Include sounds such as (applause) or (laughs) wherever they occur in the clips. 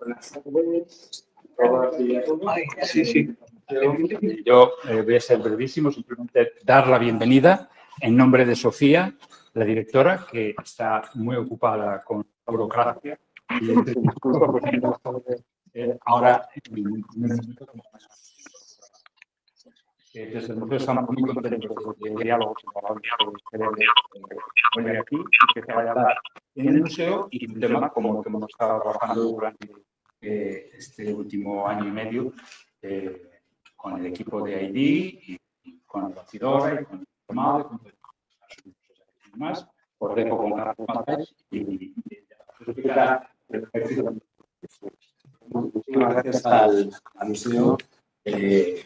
Buenas tardes. Yo eh, voy a ser brevísimo, simplemente dar la bienvenida en nombre de Sofía, la directora, que está muy ocupada con la burocracia. (laughs) Y, eh, ahora, desde el Museo San Público tenemos el diálogo que se aquí y que se vaya a dar en el museo y un tema como lo que hemos estado trabajando durante eh, este último año y medio eh, con el equipo de ID y, con el bastidor y con el formado y con los demás. Os dejo con la pantallas y explicar el ejercicio. Muchísimas gracias al, al museo. Eh,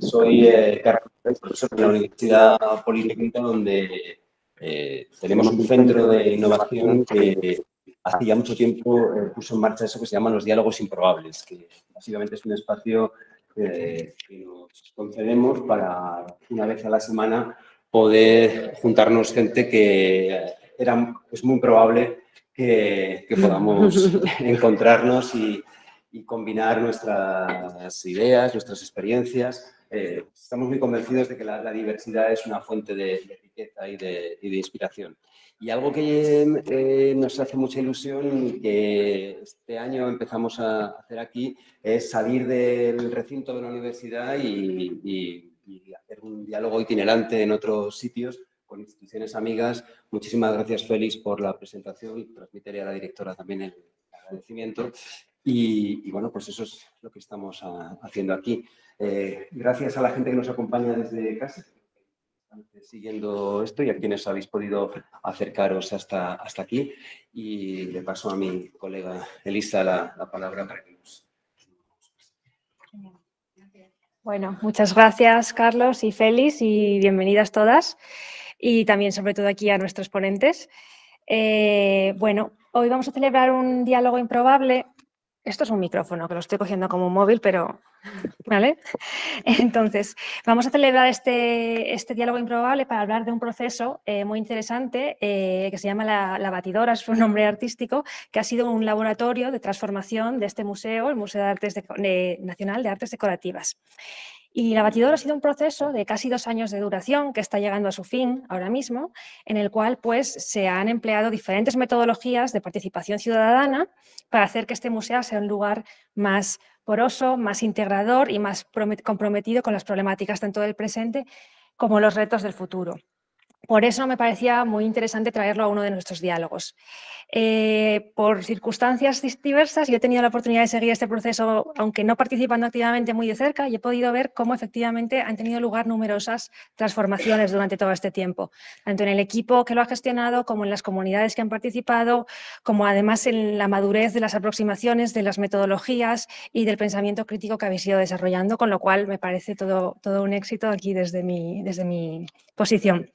soy eh, Carlos, profesor de la Universidad Politécnica, donde eh, tenemos un centro de innovación que hace ya mucho tiempo eh, puso en marcha eso que se llama los diálogos improbables, que básicamente es un espacio que nos concedemos para una vez a la semana poder juntarnos gente que es muy probable que, podamos (laughs) encontrarnos y combinar nuestras ideas, nuestras experiencias eh, estamos muy convencidos de que la, diversidad es una fuente de, riqueza y de, inspiración. Y algo que eh, nos hace mucha ilusión y que este año empezamos a hacer aquí es salir del recinto de la universidad y, hacer un diálogo itinerante en otros sitios con instituciones amigas. Muchísimas gracias, Félix, por la presentación. Transmitiré a la directora también el agradecimiento. Y, bueno, pues eso es lo que estamos ah, haciendo aquí. Eh, gracias a la gente que nos acompaña desde casa, siguiendo esto y a quienes habéis podido acercaros hasta, hasta aquí. Y le paso a mi colega Elisa la, palabra para que nos... Bueno, muchas gracias Carlos y Félix y bienvenidas todas y también sobre todo aquí a nuestros ponentes. Eh, bueno, hoy vamos a celebrar un diálogo improbable. Esto es un micrófono que lo estoy cogiendo como móvil, pero ¿Vale? Entonces, vamos a celebrar este, este diálogo improbable para hablar de un proceso eh, muy interesante eh, que se llama la, Batidora, es un nombre artístico, que ha sido un laboratorio de transformación de este museo, el Museo de Artes Nacional de Artes Decorativas. Y la batidora ha sido un proceso de casi dos años de duración que está llegando a su fin ahora mismo, en el cual pues, se han empleado diferentes metodologías de participación ciudadana para hacer que este museo sea un lugar más poroso, más integrador y más comprometido con las problemáticas tanto del presente como los retos del futuro por eso me parecía muy interesante traerlo a uno de nuestros diálogos. Eh, por circunstancias diversas, yo he tenido la oportunidad de seguir este proceso, aunque no participando activamente muy de cerca, y he podido ver cómo efectivamente han tenido lugar numerosas transformaciones durante todo este tiempo, tanto en el equipo que lo ha gestionado, como en las comunidades que han participado, como además en la madurez de las aproximaciones, de las metodologías y del pensamiento crítico que habéis ido desarrollando, con lo cual me parece todo, todo un éxito aquí desde mi, desde mi posición.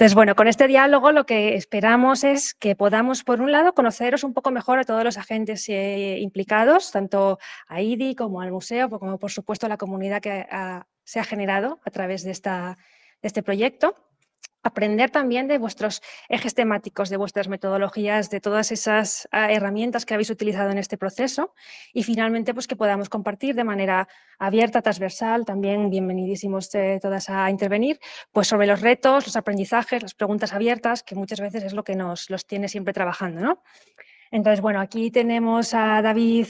Entonces, bueno, con este diálogo lo que esperamos es que podamos, por un lado, conoceros un poco mejor a todos los agentes eh, implicados, tanto a IDI como al museo, como por supuesto a la comunidad que se ha generado a través de este proyecto aprender también de vuestros ejes temáticos, de vuestras metodologías, de todas esas ah, herramientas que habéis utilizado en este proceso y finalmente pues que podamos compartir de manera abierta, transversal, también bienvenidísimos eh, todas a intervenir, pues sobre los retos, los aprendizajes, las preguntas abiertas, que muchas veces es lo que nos los tiene siempre trabajando, ¿no? Entonces, bueno, aquí tenemos a David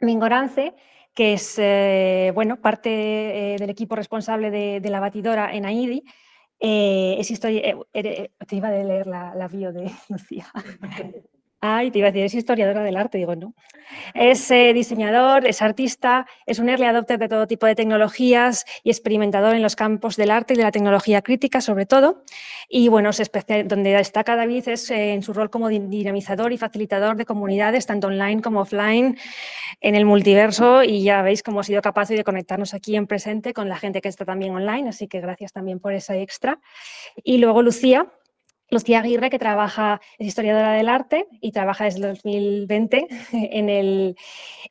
Mingorance, que es, eh, bueno, parte eh, del equipo responsable de, de la batidora en AIDI, eh, es historia, eh, eh, te iba a leer la, la bio de (laughs) Lucía. Ay, te iba a decir, es historiadora del arte, digo, no. Es eh, diseñador, es artista, es un early adopter de todo tipo de tecnologías y experimentador en los campos del arte y de la tecnología crítica, sobre todo. Y bueno, donde destaca David es eh, en su rol como dinamizador y facilitador de comunidades, tanto online como offline, en el multiverso. Y ya veis cómo ha sido capaz de conectarnos aquí en presente con la gente que está también online. Así que gracias también por esa extra. Y luego Lucía, Lucía Aguirre, que trabaja, es historiadora del arte y trabaja desde el 2020 (laughs) en el,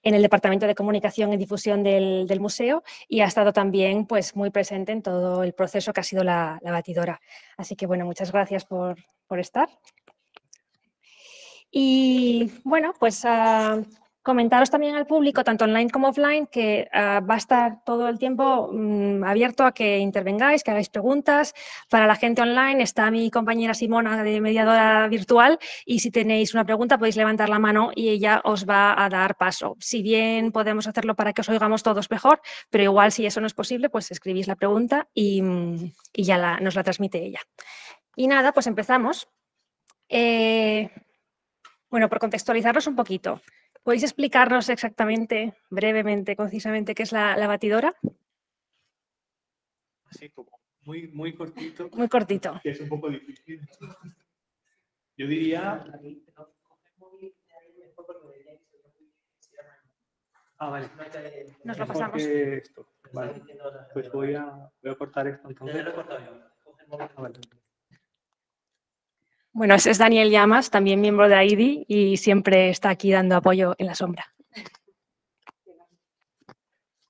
Departamento de Comunicación y Difusión del, museo y ha estado también pues, muy presente en todo el proceso que ha sido la, batidora. Así que, bueno, muchas gracias por, estar. Y bueno, pues ah, Comentaros también al público, tanto online como offline, que ah, va a estar todo el tiempo mm, abierto a que intervengáis, que hagáis preguntas. Para la gente online está mi compañera Simona de mediadora virtual y si tenéis una pregunta podéis levantar la mano y ella os va a dar paso. Si bien podemos hacerlo para que os oigamos todos mejor, pero igual si eso no es posible, pues escribís la pregunta y, mm, ya nos la transmite ella. Y nada, pues empezamos. Eh, bueno, por contextualizarlos un poquito. ¿Podéis explicarnos exactamente, brevemente, concisamente, qué es la, batidora? Así como muy, muy cortito. Muy cortito. Que es un poco difícil. Yo diría... Ah, vale. Nos lo pasamos. Esto. Vale. Pues voy a, voy a cortar esto entonces. Ah, vale. Bueno, ese es Daniel Llamas, también miembro de AIDI y siempre está aquí dando apoyo en la sombra.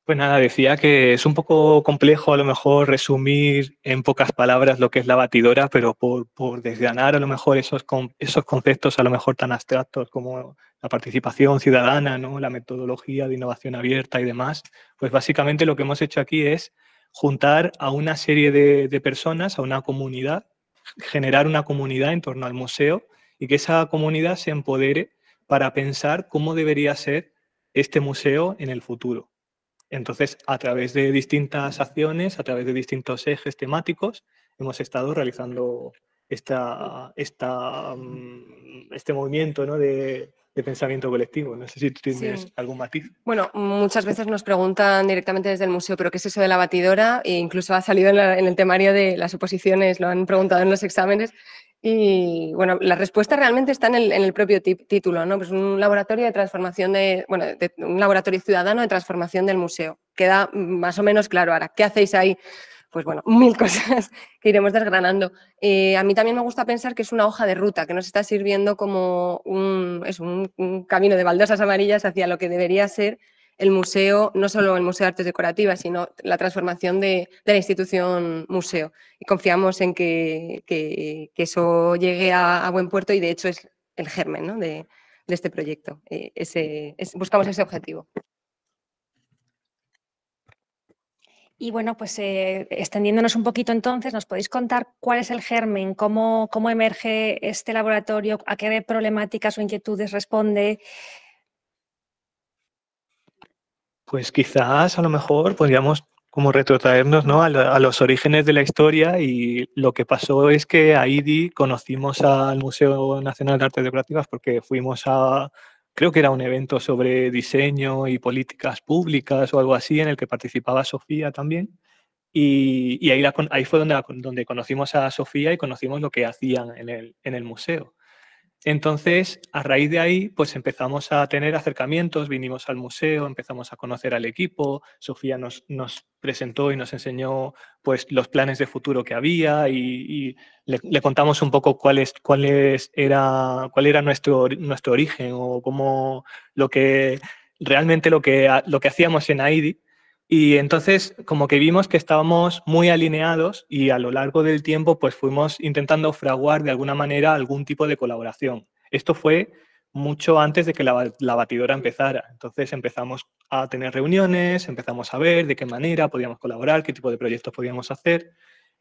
Pues nada, decía que es un poco complejo a lo mejor resumir en pocas palabras lo que es la batidora, pero por, desganar a lo mejor esos, esos conceptos a lo mejor tan abstractos como la participación ciudadana, ¿no? la metodología de innovación abierta y demás, pues básicamente lo que hemos hecho aquí es juntar a una serie de, de personas, a una comunidad, generar una comunidad en torno al museo y que esa comunidad se empodere para pensar cómo debería ser este museo en el futuro. Entonces, a través de distintas acciones, a través de distintos ejes temáticos, hemos estado realizando esta, mm, este movimiento ¿no? de, de pensamiento colectivo. No sé si tú tienes algún matiz. Bueno, muchas veces nos preguntan directamente desde el museo, pero ¿qué es eso de la batidora? E incluso ha salido en, el temario de las oposiciones, lo han preguntado en los exámenes. Y bueno, la respuesta realmente está en el, propio título, ¿no? Pues un laboratorio de transformación de, bueno, un laboratorio ciudadano de transformación del museo. Queda mm, más o menos claro ahora. ¿Qué hacéis ahí? pues bueno, (laughs) mil cosas que iremos desgranando. Eh, a mí también me gusta pensar que es una hoja de ruta, que nos está sirviendo como un, camino de baldosas amarillas hacia lo que debería ser el museo, no solo el Museo de Artes Decorativas, sino la transformación de, la institución museo. Y confiamos en que, eso llegue a, buen puerto y de hecho es el germen de, este proyecto. Eh, buscamos ese objetivo. Y bueno, pues eh, extendiéndonos un poquito entonces, ¿nos podéis contar cuál es el germen, cómo, cómo emerge este laboratorio, a qué problemáticas o inquietudes responde? Pues quizás a lo mejor podríamos como retrotraernos ¿no? a, los orígenes de la historia y lo que pasó es que a IDI conocimos al Museo Nacional de Artes Decorativas porque fuimos a, creo que era un evento sobre diseño y políticas públicas o algo así, en el que participaba Sofía también. Y, ahí, ahí fue donde, conocimos a Sofía y conocimos lo que hacían en el museo. Entonces, a raíz de ahí, pues empezamos a tener acercamientos, vinimos al museo, empezamos a conocer al equipo, Sofía nos, presentó y nos enseñó pues, los planes de futuro que había y, le, contamos un poco cuál, es, cuál, era, cuál era nuestro, nuestro origen o cómo lo que realmente lo que, lo que hacíamos en AIDI y entonces, como que vimos que estábamos muy alineados y a lo largo del tiempo, pues fuimos intentando fraguar de alguna manera algún tipo de colaboración. Esto fue mucho antes de que la, batidora empezara. Entonces empezamos a tener reuniones, empezamos a ver de qué manera podíamos colaborar, qué tipo de proyectos podíamos hacer.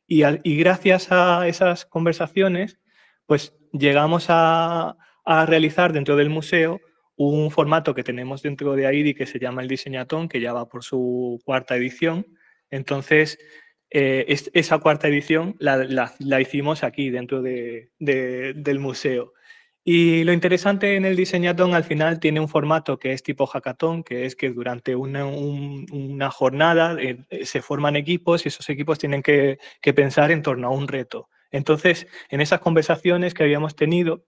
Y, gracias a esas conversaciones, pues llegamos a, a realizar dentro del museo un formato que tenemos dentro de AIDI que se llama el Diseñatón, que ya va por su cuarta edición. Entonces, eh, esa cuarta edición la, hicimos aquí, dentro del museo. Y lo interesante en el Diseñatón al final tiene un formato que es tipo hackathon, que es que durante una, jornada eh, se forman equipos y esos equipos tienen que pensar en torno a un reto. Entonces, en esas conversaciones que habíamos tenido,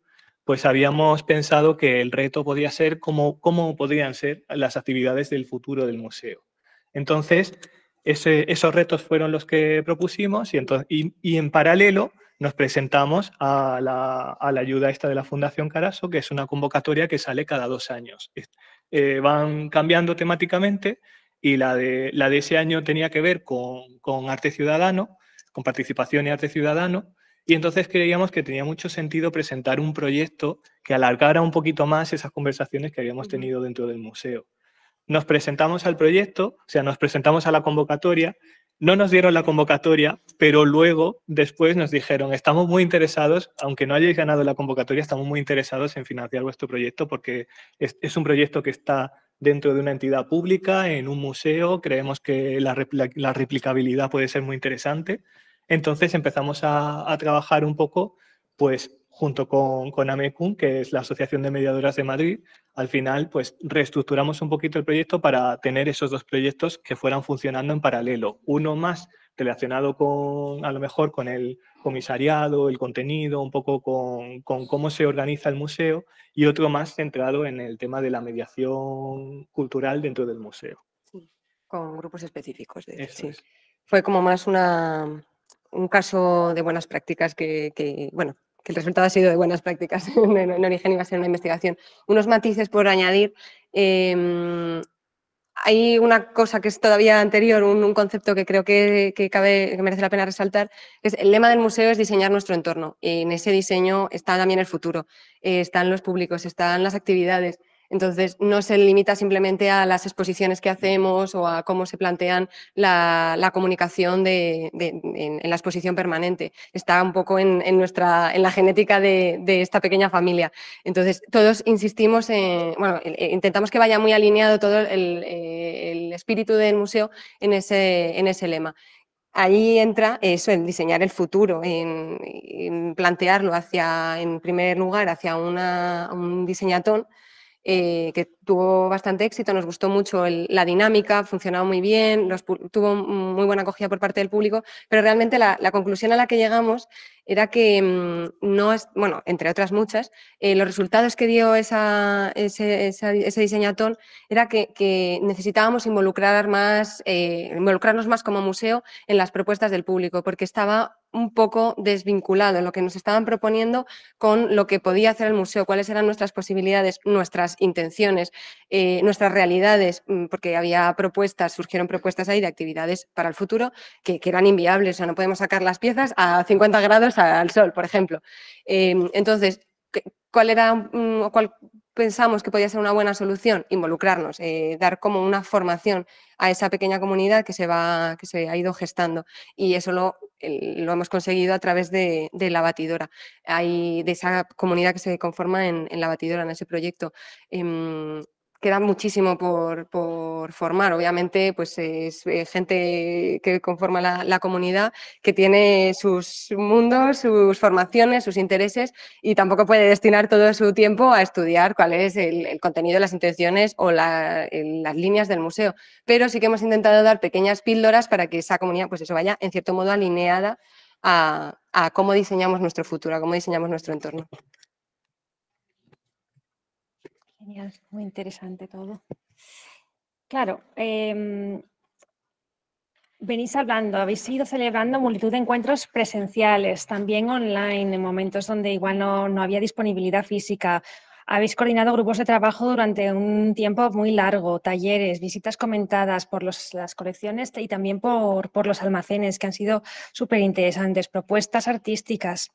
pues habíamos pensado que el reto podía ser cómo, cómo podrían ser las actividades del futuro del museo. Entonces, esos retos fueron los que propusimos y, entonces, y, en paralelo nos presentamos a la, a la, ayuda esta de la Fundación Caraso, que es una convocatoria que sale cada dos años. Eh, van cambiando temáticamente y la de, la de ese año tenía que ver con, con arte ciudadano, con participación y arte ciudadano, y entonces creíamos que tenía mucho sentido presentar un proyecto que alargara un poquito más esas conversaciones que habíamos tenido dentro del museo. Nos presentamos al proyecto, o sea, nos presentamos a la convocatoria, no nos dieron la convocatoria, pero luego, después nos dijeron, estamos muy interesados, aunque no hayáis ganado la convocatoria, estamos muy interesados en financiar vuestro proyecto porque es, un proyecto que está dentro de una entidad pública, en un museo, creemos que la, la replicabilidad puede ser muy interesante. Entonces empezamos a, trabajar un poco, pues junto con, con AMECUM, que es la Asociación de Mediadoras de Madrid, al final pues reestructuramos un poquito el proyecto para tener esos dos proyectos que fueran funcionando en paralelo. Uno más relacionado con, a lo mejor, con el comisariado, el contenido, un poco con, cómo se organiza el museo y otro más centrado en el tema de la mediación cultural dentro del museo. con grupos específicos. De, sí. Fue como más una, un caso de buenas prácticas que, bueno, que el resultado ha sido de buenas prácticas, (laughs) en, origen iba a ser una investigación. Unos matices por añadir. Em, hay una cosa que es todavía anterior, un, concepto que creo que, merece la pena resaltar, es el lema del museo es diseñar nuestro entorno. En ese diseño está también el futuro, eh, están los públicos, están las actividades, entonces, no se limita simplemente a las exposiciones que hacemos o a cómo se plantean la, comunicación en, la exposición permanente. Está un poco en, la genética de, esta pequeña familia. Entonces, todos insistimos en, bueno, e, e, intentamos que vaya muy alineado todo el, eh, espíritu del museo en ese, lema ahí entra eso, en diseñar el futuro, en, plantearlo hacia, en primer lugar, hacia un diseñatón eh, que tuvo bastante éxito, nos gustó mucho la dinámica, funcionaba muy bien, tuvo muy buena acogida por parte del público, pero realmente la, conclusión a la que llegamos era que mm, no es, bueno, entre otras muchas, eh, los resultados que dio esa, ese, diseñatón era que, necesitábamos involucrar más, eh, involucrarnos más como museo en las propuestas del público, porque estaba un poco desvinculado en lo que nos estaban proponiendo con lo que podía hacer el museo, cuáles eran nuestras posibilidades, nuestras intenciones, eh, nuestras realidades, mm, porque había propuestas, surgieron propuestas ahí de actividades para el futuro que, eran inviables, o sea, no podemos sacar las piezas a 50 grados al sol, por ejemplo. Em, entonces, ¿cuál era mm, o cuál pensamos que podía ser una buena solución involucrarnos, eh, dar como una formación a esa pequeña comunidad que se, va, que se ha ido gestando. Y eso lo, hemos conseguido a través de, la batidora, Hay, de esa comunidad que se conforma en, la batidora, en ese proyecto. Em, queda muchísimo por, formar. Obviamente, pues es eh, gente que conforma la, comunidad, que tiene sus mundos, sus formaciones, sus intereses y tampoco puede destinar todo su tiempo a estudiar cuál es el, el contenido, las intenciones o las líneas del museo. Pero sí que hemos intentado dar pequeñas píldoras para que esa comunidad, pues eso vaya en cierto modo alineada a, a cómo diseñamos nuestro futuro, a cómo diseñamos nuestro entorno muy interesante todo. Claro, em, venís hablando, habéis ido celebrando multitud de encuentros presenciales, también online, en momentos donde igual no, había disponibilidad física. Habéis coordinado grupos de trabajo durante un tiempo muy largo, talleres, visitas comentadas por las colecciones y también por los almacenes, que han sido súper interesantes, propuestas artísticas.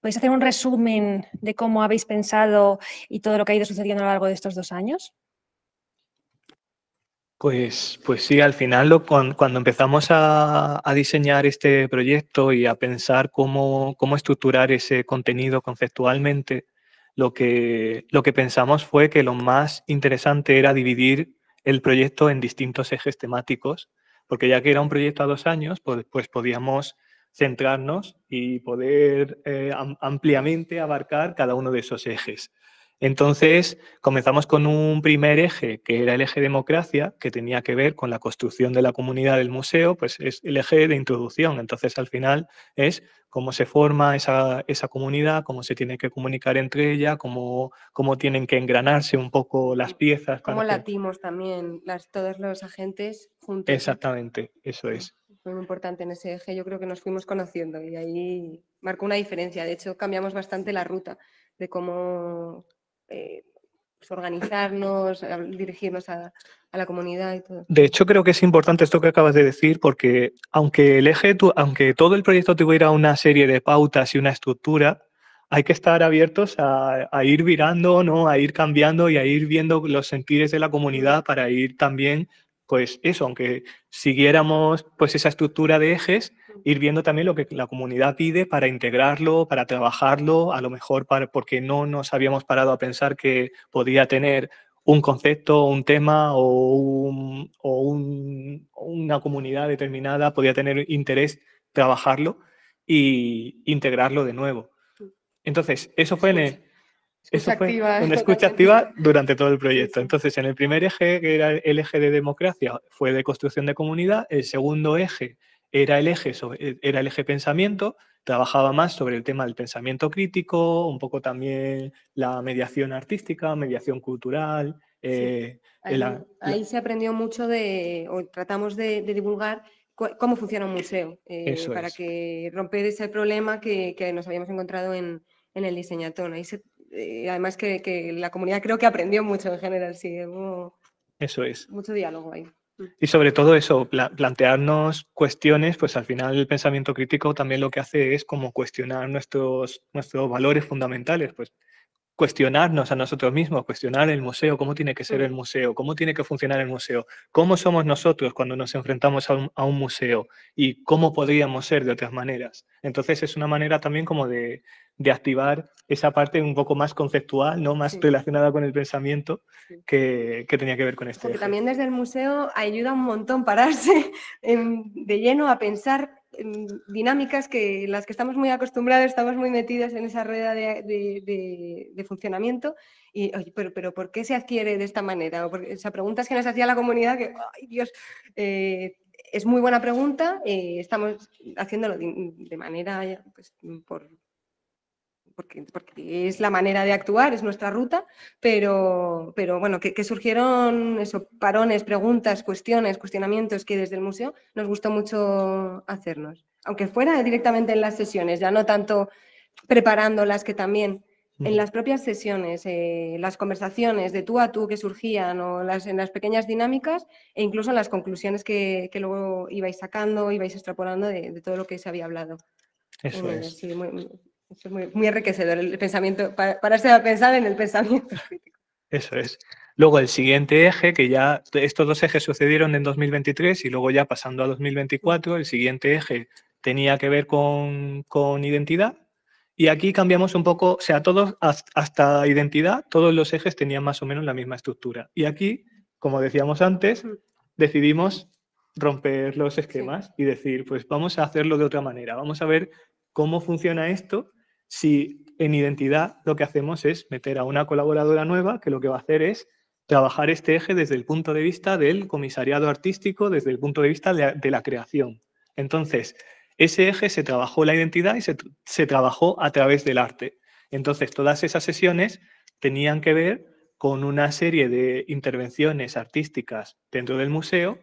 ¿Podéis hacer un resumen de cómo habéis pensado y todo lo que ha ido sucediendo a lo largo de estos dos años? Pues, pues sí, al final cuando empezamos a, diseñar este proyecto y a pensar cómo, cómo estructurar ese contenido conceptualmente, lo que, lo que pensamos fue que lo más interesante era dividir el proyecto en distintos ejes temáticos, porque ya que era un proyecto a dos años, pues, pues podíamos centrarnos y poder eh, ampliamente abarcar cada uno de esos ejes. Entonces, comenzamos con un primer eje, que era el eje democracia, que tenía que ver con la construcción de la comunidad del museo, pues es el eje de introducción. Entonces, al final es cómo se forma esa, comunidad, cómo se tiene que comunicar entre ella, cómo, cómo tienen que engranarse un poco las piezas. Cómo latimos también, las, todos los agentes juntos. Exactamente, eso es muy importante en ese eje. Yo creo que nos fuimos conociendo y ahí marcó una diferencia. De hecho, cambiamos bastante la ruta de cómo eh, pues, organizarnos, dirigirnos a, la comunidad y todo. De hecho, creo que es importante esto que acabas de decir porque aunque el eje, aunque todo el proyecto tuviera una serie de pautas y una estructura, hay que estar abiertos a, a ir virando, ¿no? a ir cambiando y a ir viendo los sentires de la comunidad para ir también pues eso, aunque siguiéramos pues esa estructura de ejes, ir viendo también lo que la comunidad pide para integrarlo, para trabajarlo, a lo mejor para, porque no nos habíamos parado a pensar que podía tener un concepto, un tema o, un, una comunidad determinada, podía tener interés trabajarlo y integrarlo de nuevo. Entonces, eso fue en el, una escucha activa durante todo el proyecto. Entonces, en el primer eje, que era el eje de democracia, fue de construcción de comunidad. El segundo eje era el eje, era el eje pensamiento. Trabajaba más sobre el tema del pensamiento crítico, un poco también la mediación artística, mediación cultural. Eh, ahí, se aprendió mucho de, o tratamos de, divulgar cómo funciona un museo, eh, para que romper ese problema que, nos habíamos encontrado en, en el diseñatón. Ahí se eh, además que, la comunidad creo que aprendió mucho en general, sí, eso es. mucho diálogo ahí. Y sobre todo eso, plantearnos cuestiones, pues al final el pensamiento crítico también lo que hace es como cuestionar nuestros, nuestros valores fundamentales, pues cuestionarnos a nosotros mismos, cuestionar el museo, cómo tiene que ser el museo, cómo tiene que funcionar el museo, cómo somos nosotros cuando nos enfrentamos a un, museo y cómo podríamos ser de otras maneras. Entonces es una manera también como de, activar esa parte un poco más conceptual, no más relacionada con el pensamiento que, que, tenía que ver con esto. Porque también desde el museo ayuda un montón pararse (laughs) de lleno a pensar dinámicas que las que estamos muy acostumbrados, estamos muy metidos en esa rueda de, funcionamiento. Y, pero, ¿por qué se adquiere de esta manera? O, preguntas que nos hacía la comunidad que, ay Dios, eh, es muy buena pregunta. Eh, estamos haciéndolo de, manera, pues, por, porque, es la manera de actuar, es nuestra ruta, pero, pero bueno, que, surgieron esos parones, preguntas, cuestiones, cuestionamientos que desde el museo nos gustó mucho hacernos, aunque fuera directamente en las sesiones, ya no tanto preparándolas que también en las propias sesiones, eh, las conversaciones de tú a tú que surgían o las, en las pequeñas dinámicas e incluso en las conclusiones que, luego ibais sacando, ibais extrapolando de, todo lo que se había hablado. Eso eh, muy, es muy, enriquecedor el pensamiento, pararse a pensar en el pensamiento (laughs) Eso es. Luego el siguiente eje, que ya estos dos ejes sucedieron en 2023 y luego ya pasando a 2024, el siguiente eje tenía que ver con, identidad. Y aquí cambiamos un poco, o sea, todos hasta identidad, todos los ejes tenían más o menos la misma estructura. Y aquí, como decíamos antes, decidimos romper los esquemas y decir, pues vamos a hacerlo de otra manera, vamos a ver cómo funciona esto si en identidad lo que hacemos es meter a una colaboradora nueva que lo que va a hacer es trabajar este eje desde el punto de vista del comisariado artístico, desde el punto de vista de, la creación. Entonces, ese eje se trabajó la identidad y se, se trabajó a través del arte. Entonces, todas esas sesiones tenían que ver con una serie de intervenciones artísticas dentro del museo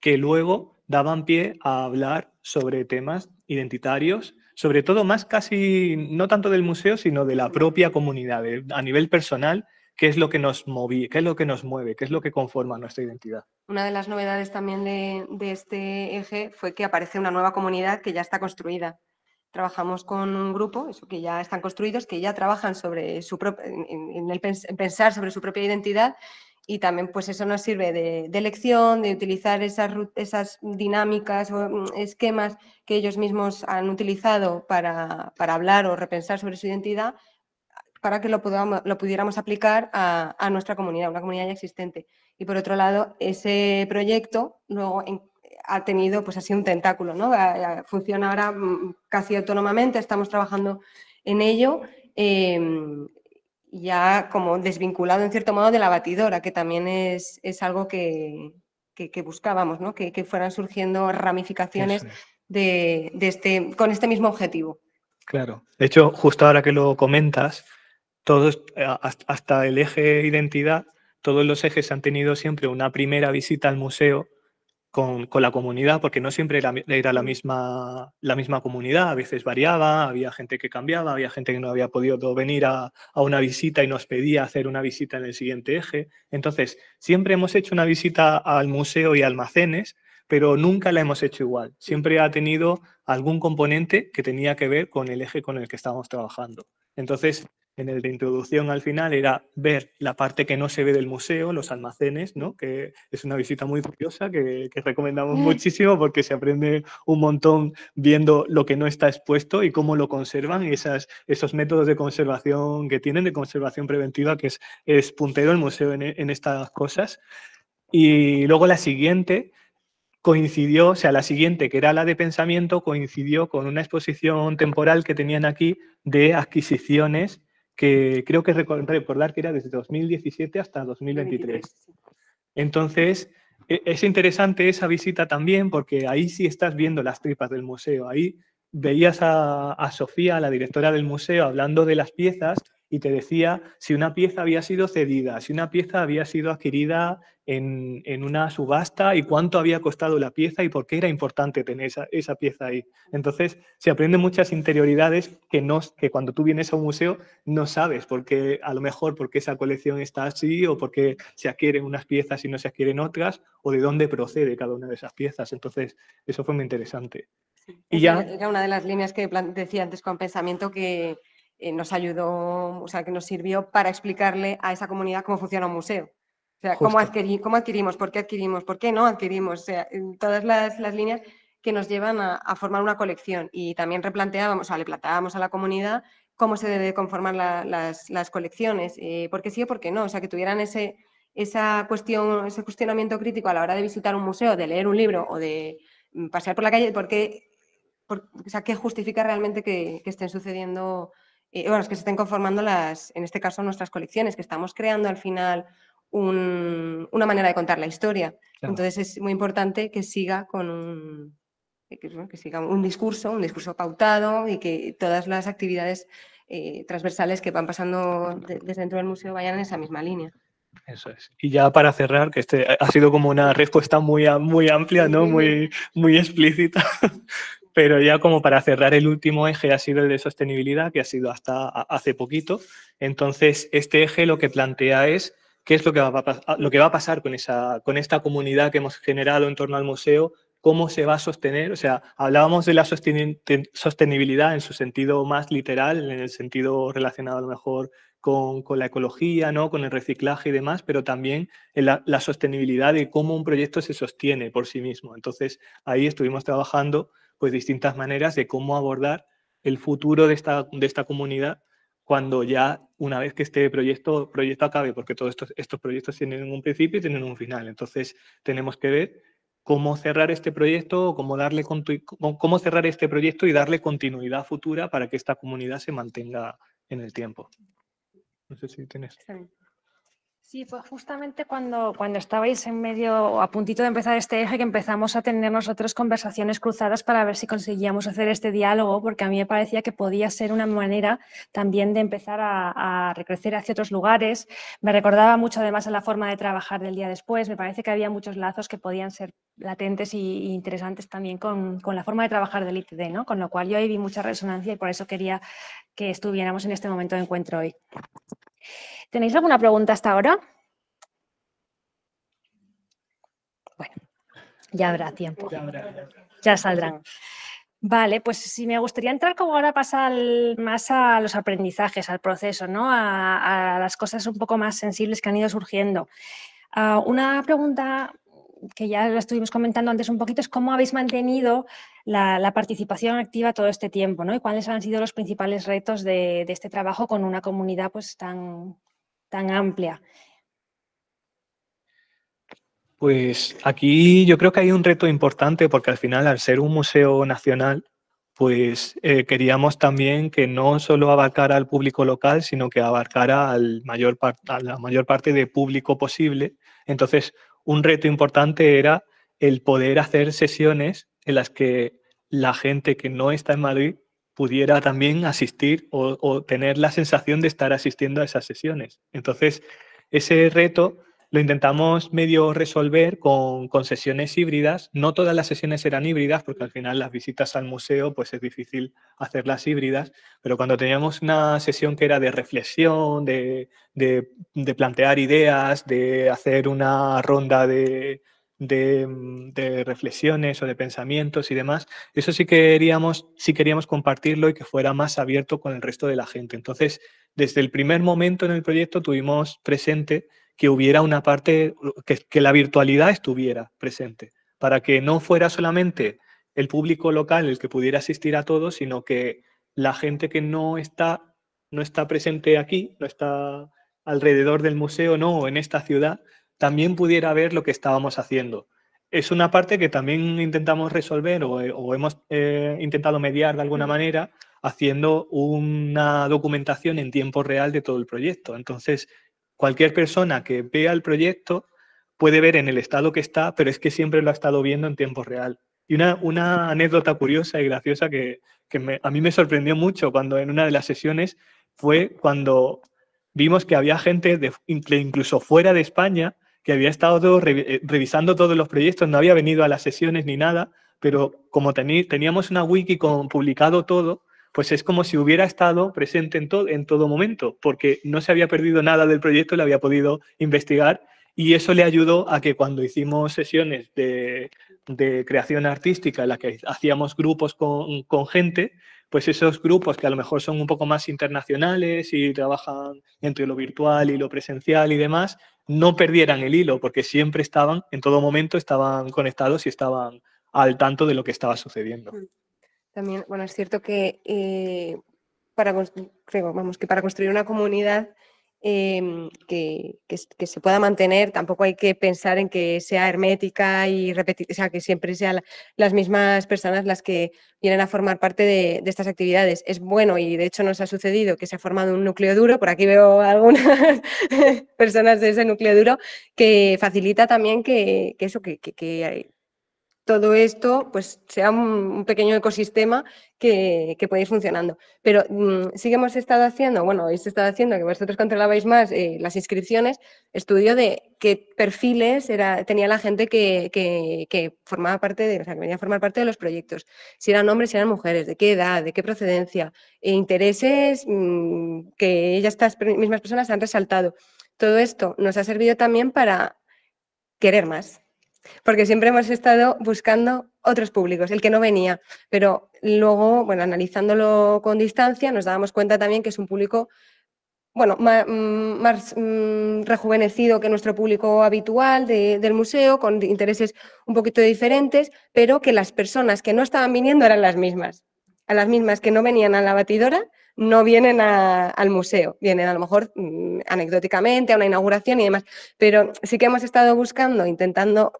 que luego daban pie a hablar sobre temas identitarios sobre todo más casi, no tanto del museo, sino de la propia comunidad, eh, a nivel personal, qué es lo que nos es lo que nos mueve, qué es lo que conforma nuestra identidad. Una de las novedades también de, este eje fue que aparece una nueva comunidad que ya está construida. Trabajamos con un grupo, eso que ya están construidos, que ya trabajan sobre su en, el en pensar sobre su propia identidad y también pues eso nos sirve de, de lección, de utilizar esas, esas, dinámicas o mm, esquemas que ellos mismos han utilizado para, hablar o repensar sobre su identidad para que lo, lo pudiéramos aplicar a, nuestra comunidad, una comunidad ya existente. Y por otro lado, ese proyecto luego ha tenido pues así un tentáculo, ¿no? Funciona ahora mm, casi autónomamente, estamos trabajando en ello. Em, ya como desvinculado en cierto modo de la batidora, que también es, es algo que, que, buscábamos, ¿no? que, que fueran surgiendo ramificaciones de, de, este, con este mismo objetivo. Claro, de hecho, justo ahora que lo comentas, todos, hasta el eje identidad, todos los ejes han tenido siempre una primera visita al museo con, la comunidad, porque no siempre era, la, mm. misma, la misma comunidad, a veces variaba, había gente que cambiaba, había gente que no había podido venir a, a, una visita y nos pedía hacer una visita en el siguiente eje. Entonces, siempre hemos hecho una visita al museo y almacenes, pero nunca la hemos hecho igual. Mm. Siempre ha tenido algún componente que tenía que ver con el eje con el que estábamos trabajando. Entonces, en el de introducción al final era ver la parte que no se ve del museo, los almacenes, ¿no? que es una visita muy curiosa que, recomendamos muchísimo porque se aprende un montón viendo lo que no está expuesto y cómo lo conservan y esas, esos métodos de conservación que tienen, de conservación preventiva, que es, puntero el museo en, en estas cosas. Y luego la siguiente, coincidió, o sea, la siguiente, que era la de pensamiento, coincidió con una exposición temporal que tenían aquí de adquisiciones que creo que recordar que era desde 2017 hasta 2023. Entonces, e-, es interesante esa visita también porque ahí sí estás viendo las tripas del museo. Ahí veías a, a Sofía, la directora del museo, hablando de las piezas y te decía si una pieza había sido cedida, si una pieza había sido adquirida en, una subasta y cuánto había costado la pieza y por qué era importante tener esa, pieza ahí. Entonces, se aprenden muchas interioridades que, no, que cuando tú vienes a un museo no sabes, porque a lo mejor qué esa colección está así o porque se adquieren unas piezas y no se adquieren otras o de dónde procede cada una de esas piezas. Entonces, eso fue muy interesante. y ya... Era una de las líneas que decía antes con pensamiento que, eh, nos ayudó, o sea, que nos sirvió para explicarle a esa comunidad cómo funciona un museo. O sea, cómo, adquirimos, por qué adquirimos, por qué no adquirimos. O sea, todas las, líneas que nos llevan a, formar una colección. Y también replanteábamos, o sea, le planteábamos a la comunidad cómo se debe conformar las, colecciones, eh, por qué sí o por qué no. O sea, que tuvieran ese, esa cuestión, ese cuestionamiento crítico a la hora de visitar un museo, de leer un libro o de mm, pasear por la calle, ¿por qué? o sea, qué justifica realmente que, estén sucediendo bueno, es que se estén conformando las, en este caso, nuestras colecciones, que estamos creando al final una manera de contar la historia. Entonces es muy importante que siga con un, eh, que, siga un discurso, un discurso pautado y que todas las actividades eh, transversales que van pasando desde dentro del museo vayan en esa misma línea. Eso es. Y ya para cerrar, que este ha sido como una respuesta muy, muy amplia, ¿no? Muy, muy explícita. (laughs) Pero ya como para cerrar el último eje ha sido el de sostenibilidad, que ha sido hasta hace poquito. Entonces, este eje lo que plantea es qué es lo que va a, lo que va a pasar con, esa, con esta comunidad que hemos generado en torno al museo, cómo se va a sostener. O sea, hablábamos de la sostenibilidad en su sentido más literal, en el sentido relacionado a lo mejor con, con, la ecología, ¿no? con el reciclaje y demás, pero también la, la, sostenibilidad de cómo un proyecto se sostiene por sí mismo. Entonces, ahí estuvimos trabajando pues distintas maneras de cómo abordar el futuro de esta, de esta comunidad cuando ya una vez que este proyecto, proyecto acabe, porque todos estos, proyectos tienen un principio y tienen un final. Entonces tenemos que ver cómo cerrar este proyecto o cómo, darle, cómo cerrar este proyecto y darle continuidad futura para que esta comunidad se mantenga en el tiempo. No sé si tienes. Sí, fue justamente cuando, cuando estabais en medio, a puntito de empezar este eje, que empezamos a tener nosotros conversaciones cruzadas para ver si conseguíamos hacer este diálogo, porque a mí me parecía que podía ser una manera también de empezar a, recrecer hacia otros lugares. Me recordaba mucho además a la forma de trabajar del día después. Me parece que había muchos lazos que podían ser latentes e interesantes también con, la forma de trabajar del ITD, Con lo cual yo ahí vi mucha resonancia y por eso quería que estuviéramos en este momento de encuentro hoy. ¿Tenéis alguna pregunta hasta ahora? Bueno, ya habrá tiempo. Ya saldrán. Vale, pues si me gustaría entrar como ahora pasa más a los aprendizajes, al proceso, ¿no? A, las cosas un poco más sensibles que han ido surgiendo. Ah, una pregunta que ya lo estuvimos comentando antes un poquito, es cómo habéis mantenido la, participación activa todo este tiempo, ¿no? Y cuáles han sido los principales retos de, este trabajo con una comunidad pues tan, tan amplia. Pues aquí yo creo que hay un reto importante porque al final al ser un museo nacional, pues eh, queríamos también que no solo abarcara al público local, sino que abarcara al mayor a la mayor parte de público posible. Entonces, un reto importante era el poder hacer sesiones en las que la gente que no está en Madrid pudiera también asistir o, tener la sensación de estar asistiendo a esas sesiones. Entonces, ese reto lo intentamos medio resolver con, sesiones híbridas. No todas las sesiones eran híbridas porque al final las visitas al museo pues es difícil hacerlas híbridas, pero cuando teníamos una sesión que era de reflexión, de, de, plantear ideas, de hacer una ronda de, de, de, reflexiones o de pensamientos y demás, eso sí queríamos, sí queríamos compartirlo y que fuera más abierto con el resto de la gente. Entonces, desde el primer momento en el proyecto tuvimos presente que hubiera una parte, que, la virtualidad estuviera presente, para que no fuera solamente el público local el que pudiera asistir a todo, sino que la gente que no está, no está presente aquí, no está alrededor del museo, no, en esta ciudad, también pudiera ver lo que estábamos haciendo. Es una parte que también intentamos resolver o, eh, hemos eh, intentado mediar de alguna mm. manera haciendo una documentación en tiempo real de todo el proyecto. Entonces, Cualquier persona que vea el proyecto puede ver en el estado que está, pero es que siempre lo ha estado viendo en tiempo real. Y una, anécdota curiosa y graciosa que, a mí me sorprendió mucho cuando en una de las sesiones fue cuando vimos que había gente de, incluso fuera de España que había estado eh, revisando todos los proyectos, no había venido a las sesiones ni nada, pero como teníamos una wiki con publicado todo, pues es como si hubiera estado presente en, en todo momento, porque no se había perdido nada del proyecto, le había podido investigar y eso le ayudó a que cuando hicimos sesiones de, creación artística en las que hacíamos grupos con, gente, pues esos grupos que a lo mejor son un poco más internacionales y trabajan entre lo virtual y lo presencial y demás, no perdieran el hilo porque siempre estaban, en todo momento estaban conectados y estaban al tanto de lo que estaba sucediendo. Mm. También, bueno, es cierto que, eh, para, vamos, que para construir una comunidad em, que, se pueda mantener, tampoco hay que pensar en que sea hermética y repetir, o sea, que siempre sean las mismas personas las que vienen a formar parte de, estas actividades. Es bueno y de hecho nos ha sucedido que se ha formado un núcleo duro, por aquí veo algunas (laughs) personas de ese núcleo duro, que facilita también que, que eso, que, todo esto pues sea un, pequeño ecosistema que, que puede ir funcionando. Pero mm, sí que hemos estado haciendo, bueno, habéis estado haciendo, que vosotros controlabais más eh, las inscripciones, estudio de qué perfiles era, tenía la gente que, que, formaba parte de, que venía a formar parte de los proyectos. Si eran hombres, si eran mujeres, de qué edad, de qué procedencia, e intereses mm, que estas mismas personas han resaltado. Todo esto nos ha servido también para querer más, porque siempre hemos estado buscando otros públicos, el que no venía, pero luego, bueno, analizándolo con distancia, nos dábamos cuenta también que es un público, bueno, mm, más, mm, rejuvenecido que nuestro público habitual del museo, con intereses un poquito diferentes, pero que las personas que no estaban viniendo eran las mismas, a las mismas que no venían a la batidora, no vienen al museo, vienen a lo mejor mm, anecdóticamente a una inauguración y demás, pero sí que hemos estado buscando, intentando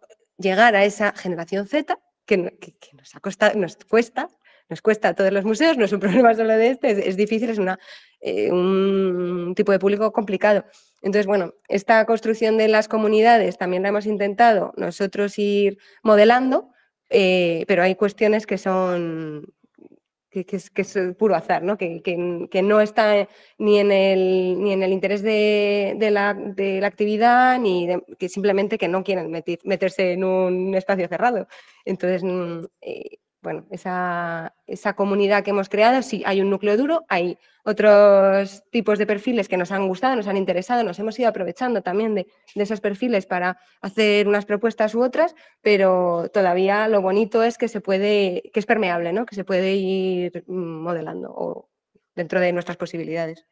llegar a esa generación Z que, nos, nos cuesta nos cuesta a todos los museos, no es un (laughs) problema solo de este, es, difícil, es eh, un tipo de público complicado. Entonces, bueno, esta construcción de las comunidades también la hemos intentado nosotros ir modelando, eh, pero hay cuestiones que son que, es, puro azar, ¿no? Que, que, no está ni en el, ni en el interés de, la, de la, actividad, ni que simplemente que no quieren meterse en un espacio cerrado. Entonces, mm, eh, bueno, esa, comunidad que hemos creado, sí hay un núcleo duro, hay otros tipos de perfiles que nos han gustado, nos han interesado, nos hemos ido aprovechando también de, esos perfiles para hacer unas propuestas u otras, pero todavía lo bonito es que se puede, que es permeable, ¿no? Que se puede ir modelando o dentro de nuestras posibilidades.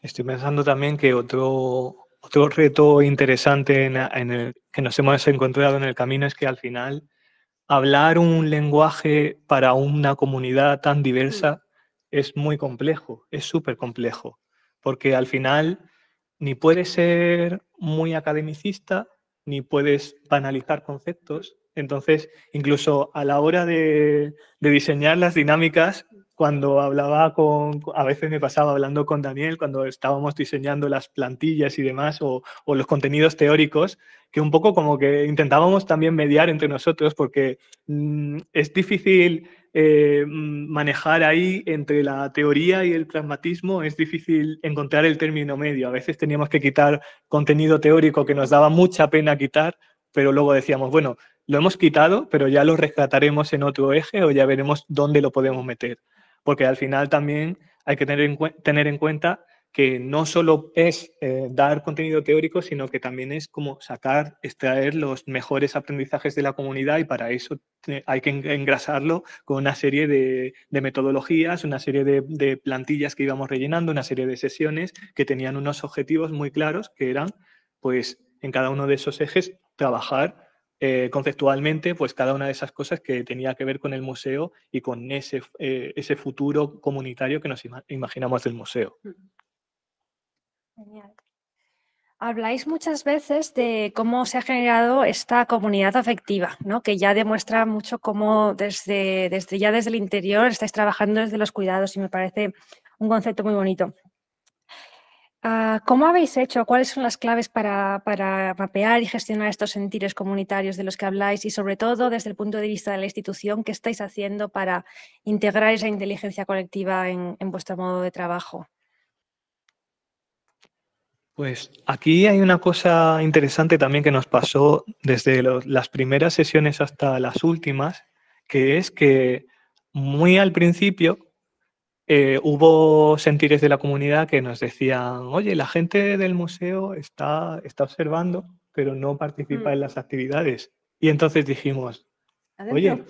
Estoy pensando también que otro, otro reto interesante en el, que nos hemos encontrado en el camino es que al final hablar un lenguaje para una comunidad tan mm. diversa es muy complejo, es súper complejo, porque al final ni puedes ser muy academicista, ni puedes banalizar conceptos. Entonces, incluso a la hora de, de diseñar las dinámicas, cuando hablaba con, a veces me pasaba hablando con Daniel cuando estábamos diseñando las plantillas y demás o, los contenidos teóricos, que un poco como que intentábamos también mediar entre nosotros porque mm, es difícil eh, manejar ahí entre la teoría y el pragmatismo, es difícil encontrar el término medio. A veces teníamos que quitar contenido teórico que nos daba mucha pena quitar, pero luego decíamos, bueno, lo hemos quitado, pero ya lo rescataremos en otro eje o ya veremos dónde lo podemos meter porque al final también hay que tener en, cuenta que no solo es eh, dar contenido teórico, sino que también es como sacar, extraer los mejores aprendizajes de la comunidad y para eso hay que engrasarlo con una serie de, metodologías, una serie de, de, plantillas que íbamos rellenando, una serie de sesiones que tenían unos objetivos muy claros que eran, pues, en cada uno de esos ejes, trabajar eh, conceptualmente, pues cada una de esas cosas que tenía que ver con el museo y con ese, eh, ese futuro comunitario que nos imaginamos del museo. Genial. Habláis muchas veces de cómo se ha generado esta comunidad afectiva, ¿no? que ya demuestra mucho cómo desde, desde ya desde el interior estáis trabajando desde los cuidados y me parece un concepto muy bonito. Ah, ¿Cómo habéis hecho? ¿Cuáles son las claves para, mapear y gestionar estos sentires comunitarios de los que habláis? Y sobre todo, desde el punto de vista de la institución, ¿qué estáis haciendo para integrar esa inteligencia colectiva en, vuestro modo de trabajo? Pues aquí hay una cosa interesante también que nos pasó desde las primeras sesiones hasta las últimas, que es que muy al principio eh, hubo sentires de la comunidad que nos decían, oye, la gente del museo está, está observando, pero no participa mm. en las actividades. Y entonces dijimos, oye,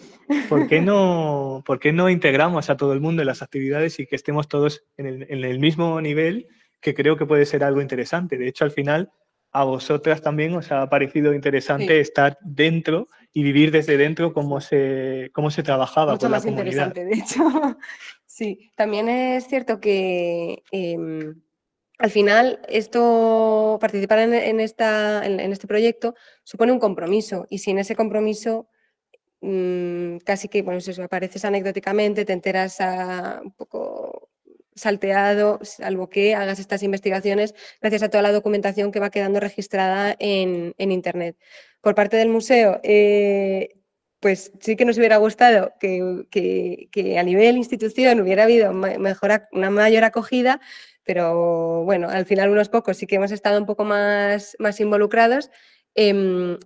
¿por qué, no, (laughs) ¿por qué no integramos a todo el mundo en las actividades y que estemos todos en el, mismo nivel? Que creo que puede ser algo interesante. De hecho, al final, a vosotras también os ha parecido interesante estar dentro y vivir desde dentro cómo se, cómo se trabajaba Mucho con la más interesante, de hecho. (laughs) Sí, también es cierto que em, al final esto, participar en, este proyecto supone un compromiso y sin ese compromiso mm, casi que, bueno, si apareces anecdóticamente, te enteras a, ah, un poco salteado, salvo que hagas estas investigaciones gracias a toda la documentación que va quedando registrada en, Internet. Por parte del museo, eh, pues sí que nos hubiera gustado que, a nivel institución hubiera habido una mayor acogida, pero bueno, al final unos pocos sí que hemos estado un poco más, más involucrados. Em,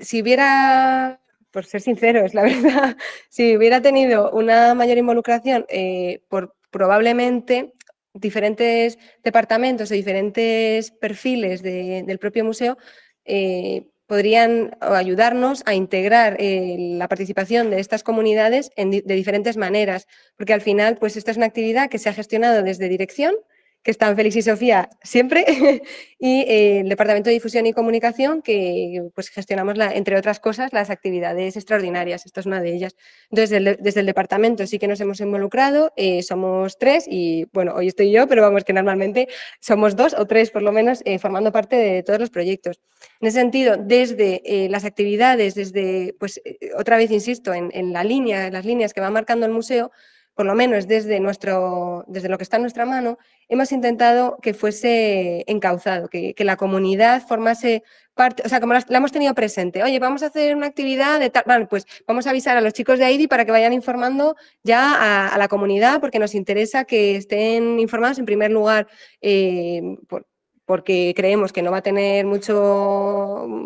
si hubiera, por ser sinceros, la (laughs) verdad, si hubiera tenido una mayor involucración eh, por probablemente diferentes departamentos o diferentes perfiles del propio museo, eh, podrían ayudarnos a integrar eh, la participación de estas comunidades de diferentes maneras, porque al final pues esta es una actividad que se ha gestionado desde dirección, que están Félix y Sofía siempre, (laughs) y eh, el Departamento de Difusión y Comunicación, que pues, gestionamos, la, entre otras cosas, las actividades extraordinarias. esto es una de ellas. desde el, departamento sí que nos hemos involucrado, eh, somos tres, y bueno, hoy estoy yo, pero vamos, que normalmente somos dos o tres, por lo menos, eh, formando parte de todos los proyectos. En ese sentido, desde las actividades, desde, pues, otra vez insisto, en, la línea, en las líneas que va marcando el museo, por lo menos desde, nuestro, desde lo que está en nuestra mano, hemos intentado que fuese encauzado, que, la comunidad formase parte, o sea, como la, hemos tenido presente. Oye, vamos a hacer una actividad de tal, bueno, pues vamos a avisar a los chicos de AIDI para que vayan informando ya a, la comunidad, porque nos interesa que estén informados en primer lugar eh, por, porque creemos que no va a tener mucho,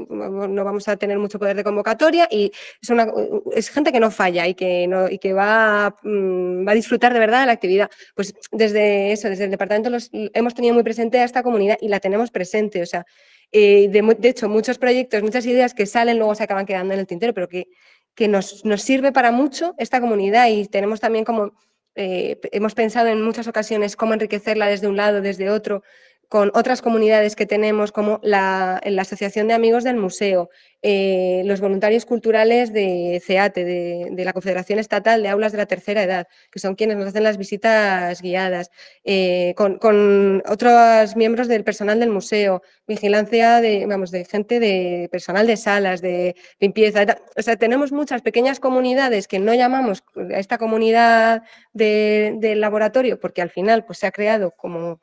no vamos a tener mucho poder de convocatoria y es, gente que no falla y que, no, y que va, mm, a disfrutar de verdad de la actividad. Pues desde eso, desde el departamento hemos tenido muy presente a esta comunidad y la tenemos presente, o sea, eh, de, hecho muchos proyectos, muchas ideas que salen luego se acaban quedando en el tintero, pero que, que nos, sirve para mucho esta comunidad y tenemos también como... Eh, hemos pensado en muchas ocasiones cómo enriquecerla desde un lado, desde otro, con otras comunidades que tenemos, como la, Asociación de Amigos del Museo, eh, los voluntarios culturales de CEATE, de, la Confederación Estatal de Aulas de la Tercera Edad, que son quienes nos hacen las visitas guiadas, eh, con, otros miembros del personal del museo, vigilancia de, vamos, de gente de personal de salas, de limpieza. O sea, tenemos muchas pequeñas comunidades que no llamamos a esta comunidad del laboratorio, porque al final pues, se ha creado como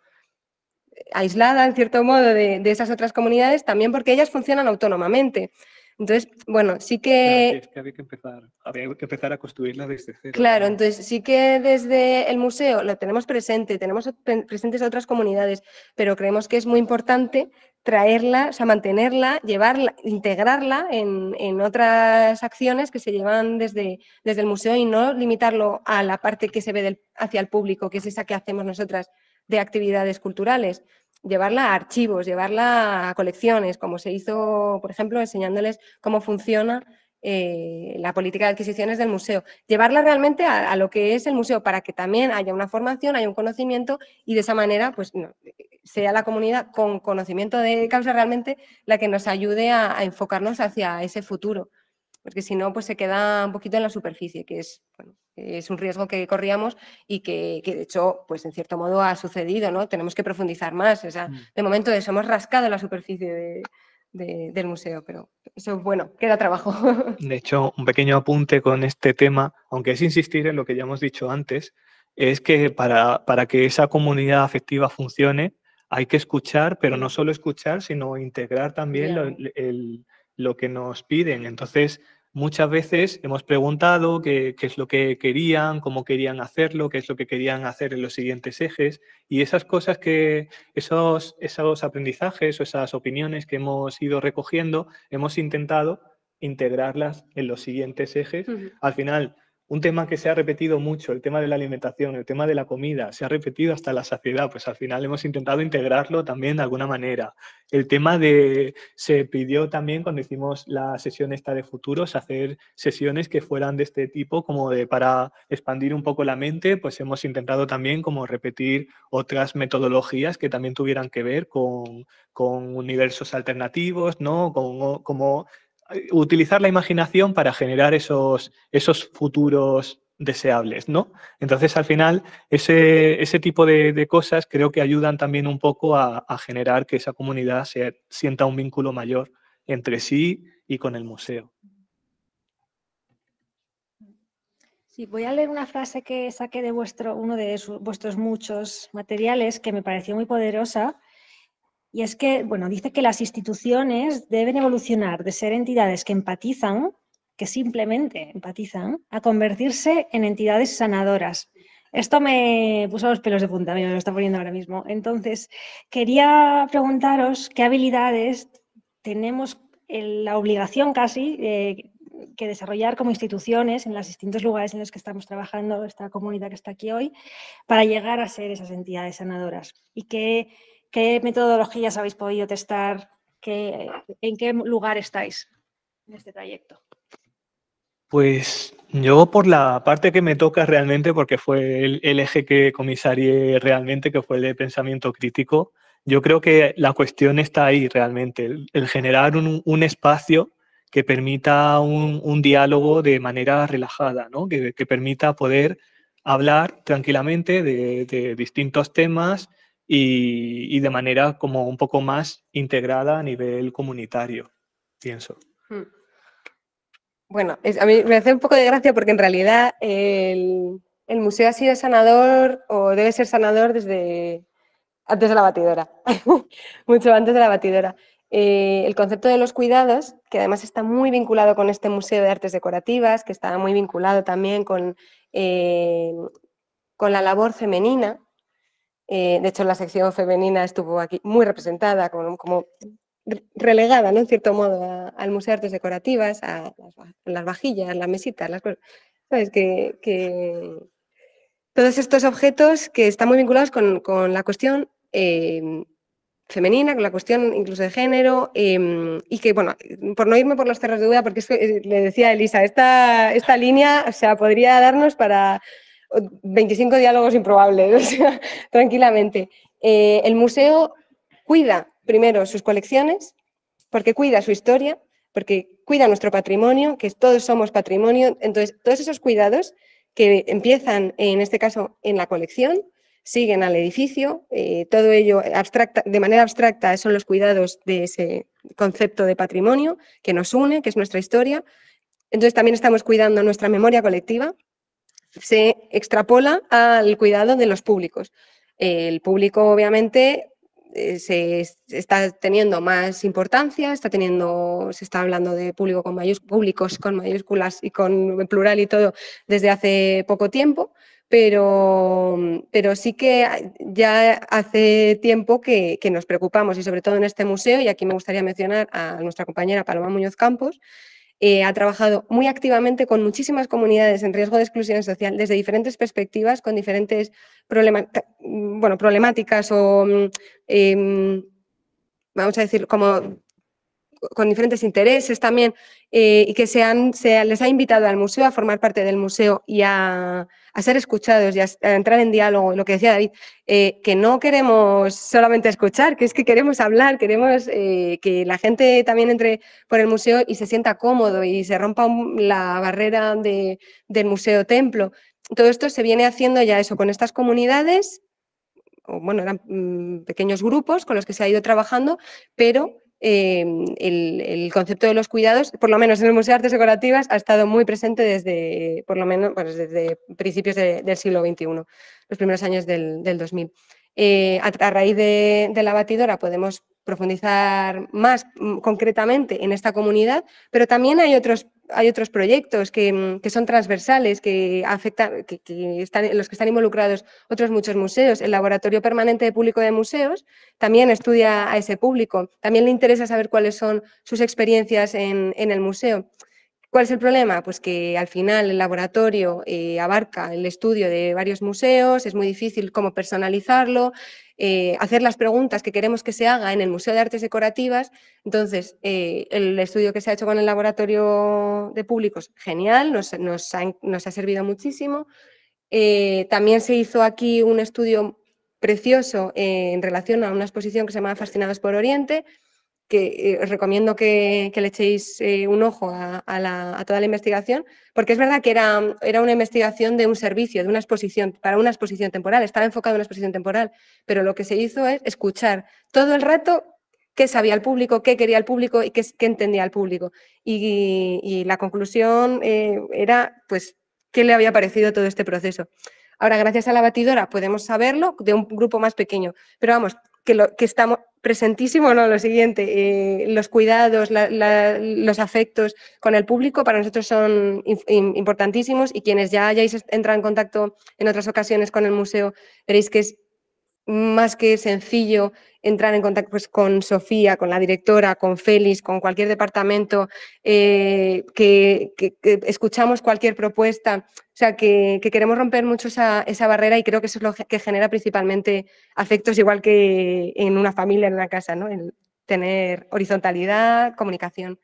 aislada, en cierto modo, de, esas otras comunidades, también porque ellas funcionan autónomamente. Entonces, bueno, sí que... que había que empezar, que empezar a construirla desde cero. Claro, entonces sí que desde el museo lo tenemos presente, tenemos presentes otras comunidades, pero creemos que es muy importante traerla, o sea, mantenerla, llevarla, integrarla en, en otras acciones que se llevan desde, desde el museo y no limitarlo a la parte que se ve del, hacia el público, que es esa que hacemos nosotras de actividades culturales, llevarla a archivos, llevarla a colecciones, como se hizo, por ejemplo, enseñándoles cómo funciona eh, la política de adquisiciones del museo. Llevarla realmente a, lo que es el museo para que también haya una formación, haya un conocimiento y de esa manera pues sea la comunidad con conocimiento de causa realmente la que nos ayude a, a enfocarnos hacia ese futuro. Porque si no, pues se queda un poquito en la superficie, que es bueno, eh, es un riesgo que corríamos y que, de hecho, pues en cierto modo ha sucedido, ¿no? Tenemos que profundizar más. O sea, mm. de momento eso, hemos rascado la superficie del museo, pero eso, bueno, queda trabajo. (laughs) De hecho, un pequeño apunte con este tema, aunque es insistir en lo que ya hemos dicho antes, es que para, para que esa comunidad afectiva funcione, hay que escuchar, pero no solo escuchar, sino integrar también lo que nos piden. Entonces, muchas veces hemos preguntado qué, es lo que querían, cómo querían hacerlo, qué es lo que querían hacer en los siguientes ejes y esas cosas que, esos, esos aprendizajes o esas opiniones que hemos ido recogiendo, hemos intentado integrarlas en los siguientes ejes. Al final, un tema que se ha repetido mucho, el tema de la alimentación, el tema de la comida, se ha repetido hasta la saciedad, pues al final hemos intentado integrarlo también de alguna manera. El tema de, se pidió también cuando hicimos la sesión esta de futuros, hacer sesiones que fueran de este tipo, como de para expandir un poco la mente, pues hemos intentado también como repetir otras metodologías que también tuvieran que ver con, universos alternativos, ¿no? como utilizar la imaginación para generar esos, esos futuros deseables, ¿no? Entonces, al final, ese, tipo de, cosas creo que ayudan también un poco a, generar que esa comunidad se, sienta un vínculo mayor entre sí y con el museo. Sí, voy a leer una frase que saqué de vuestro, uno de vuestros muchos materiales que me pareció muy poderosa y es que, bueno, dice que las instituciones deben evolucionar de ser entidades que empatizan, que simplemente empatizan, a convertirse en entidades sanadoras. Esto me puso los pelos de punta, me lo está poniendo ahora mismo. Entonces, quería preguntaros qué habilidades tenemos la obligación casi que desarrollar como instituciones en los distintos lugares en los que estamos trabajando, esta comunidad que está aquí hoy, para llegar a ser esas entidades sanadoras. Y qué... ¿Qué metodologías habéis podido testar? ¿Qué, ¿En qué lugar estáis en este trayecto? Pues yo por la parte que me toca realmente, porque fue el, eje que comisarié realmente, que fue el de pensamiento crítico, yo creo que la cuestión está ahí realmente, el, generar un, espacio que permita un, diálogo de manera relajada, ¿no? que, permita poder hablar tranquilamente de distintos temas y, de manera como un poco más integrada a nivel comunitario, pienso. Hmm. Bueno, a mí me hace un poco de gracia porque en realidad el, museo ha sido sanador o debe ser sanador desde antes de la batidora, (laughs) mucho antes de la batidora. Eh, el concepto de los cuidados, que además está muy vinculado con este Museo de Artes Decorativas, que está muy vinculado también con, eh, con la labor femenina, eh, de hecho, la sección femenina estuvo aquí muy representada, como, relegada, ¿no? En cierto modo, al Museo de Artes Decorativas, a las, las vajillas, las mesitas, las cosas. ¿Sabes? Que, todos estos objetos que están muy vinculados con, la cuestión em, femenina, con la cuestión incluso de género, em, y que, bueno, por no irme por los cerros de duda, porque es que, eh, le decía Elisa, esta, esta línea, o sea, podría darnos para 25 diálogos improbables, (laughs) tranquilamente. Eh, el museo cuida primero sus colecciones, porque cuida su historia, porque cuida nuestro patrimonio, que todos somos patrimonio. Entonces, todos esos cuidados que empiezan, en este caso, en la colección, siguen al edificio, eh, todo ello abstracta, de manera abstracta son los cuidados de ese concepto de patrimonio que nos une, que es nuestra historia. Entonces, también estamos cuidando nuestra memoria colectiva, se extrapola al cuidado de los públicos. El público, obviamente, eh, se está teniendo más importancia, se está hablando de público con públicos con mayúsculas y con plural y todo desde hace poco tiempo, pero, sí que ya hace tiempo que, que nos preocupamos y sobre todo en este museo, y aquí me gustaría mencionar a nuestra compañera Paloma Muñoz Campos, eh, ha trabajado muy activamente con muchísimas comunidades en riesgo de exclusión social desde diferentes perspectivas, con diferentes mm, problemáticas o, mm, em, vamos a decir, como con diferentes intereses también eh, y que les ha invitado al museo, a formar parte del museo y a, a ser escuchados y a, entrar en diálogo. Lo que decía David, eh, que no queremos solamente escuchar, que es que queremos hablar, queremos eh, que la gente también entre por el museo y se sienta cómodo y se rompa la barrera del museo-templo. Todo esto se viene haciendo ya eso con estas comunidades, o bueno, eran mm, pequeños grupos con los que se ha ido trabajando, pero Em, el, concepto de los cuidados, por lo menos en el Museo de Artes Decorativas, ha estado muy presente desde, por lo menos, pues, desde principios del siglo XXI, los primeros años del, 2000. Eh, a, raíz de la batidora podemos profundizar más mm, concretamente en esta comunidad, pero también hay otros, hay otros proyectos que, mm, que son transversales, que afectan, que, están, los que están involucrados otros muchos museos. El Laboratorio Permanente de Público de Museos también estudia a ese público, también le interesa saber cuáles son sus experiencias en, en el museo. ¿Cuál es el problema? Pues que al final el laboratorio eh, abarca el estudio de varios museos, es muy difícil cómo personalizarlo, eh, hacer las preguntas que queremos que se haga en el Museo de Artes Decorativas. Entonces, eh, el estudio que se ha hecho con el Laboratorio de Públicos, genial, nos, ha, servido muchísimo. Eh, también se hizo aquí un estudio precioso en relación a una exposición que se llama Fascinados por Oriente, que eh, os recomiendo que, le echéis eh, un ojo a, toda la investigación, porque es verdad que era, una investigación de un servicio, de una exposición, para una exposición temporal, estaba enfocado en una exposición temporal, pero lo que se hizo es escuchar todo el rato qué sabía el público, qué quería el público y qué, entendía el público. Y, la conclusión eh, era, pues, qué le había parecido todo este proceso. Ahora, gracias a la batidora podemos saberlo de un grupo más pequeño, pero vamos, que, lo, que estamos, presentísimo, ¿no? Lo siguiente, eh, los cuidados, los afectos con el público para nosotros son importantísimos y quienes ya hayáis entrado en contacto en otras ocasiones con el museo veréis que es más que sencillo entrar en contacto pues, con Sofía, con la directora, con Félix, con cualquier departamento, eh, que, escuchamos cualquier propuesta, o sea, que, queremos romper mucho esa, esa, barrera y creo que eso es lo que genera principalmente afectos, igual que en una familia, en una casa, ¿no? El tener horizontalidad, comunicación.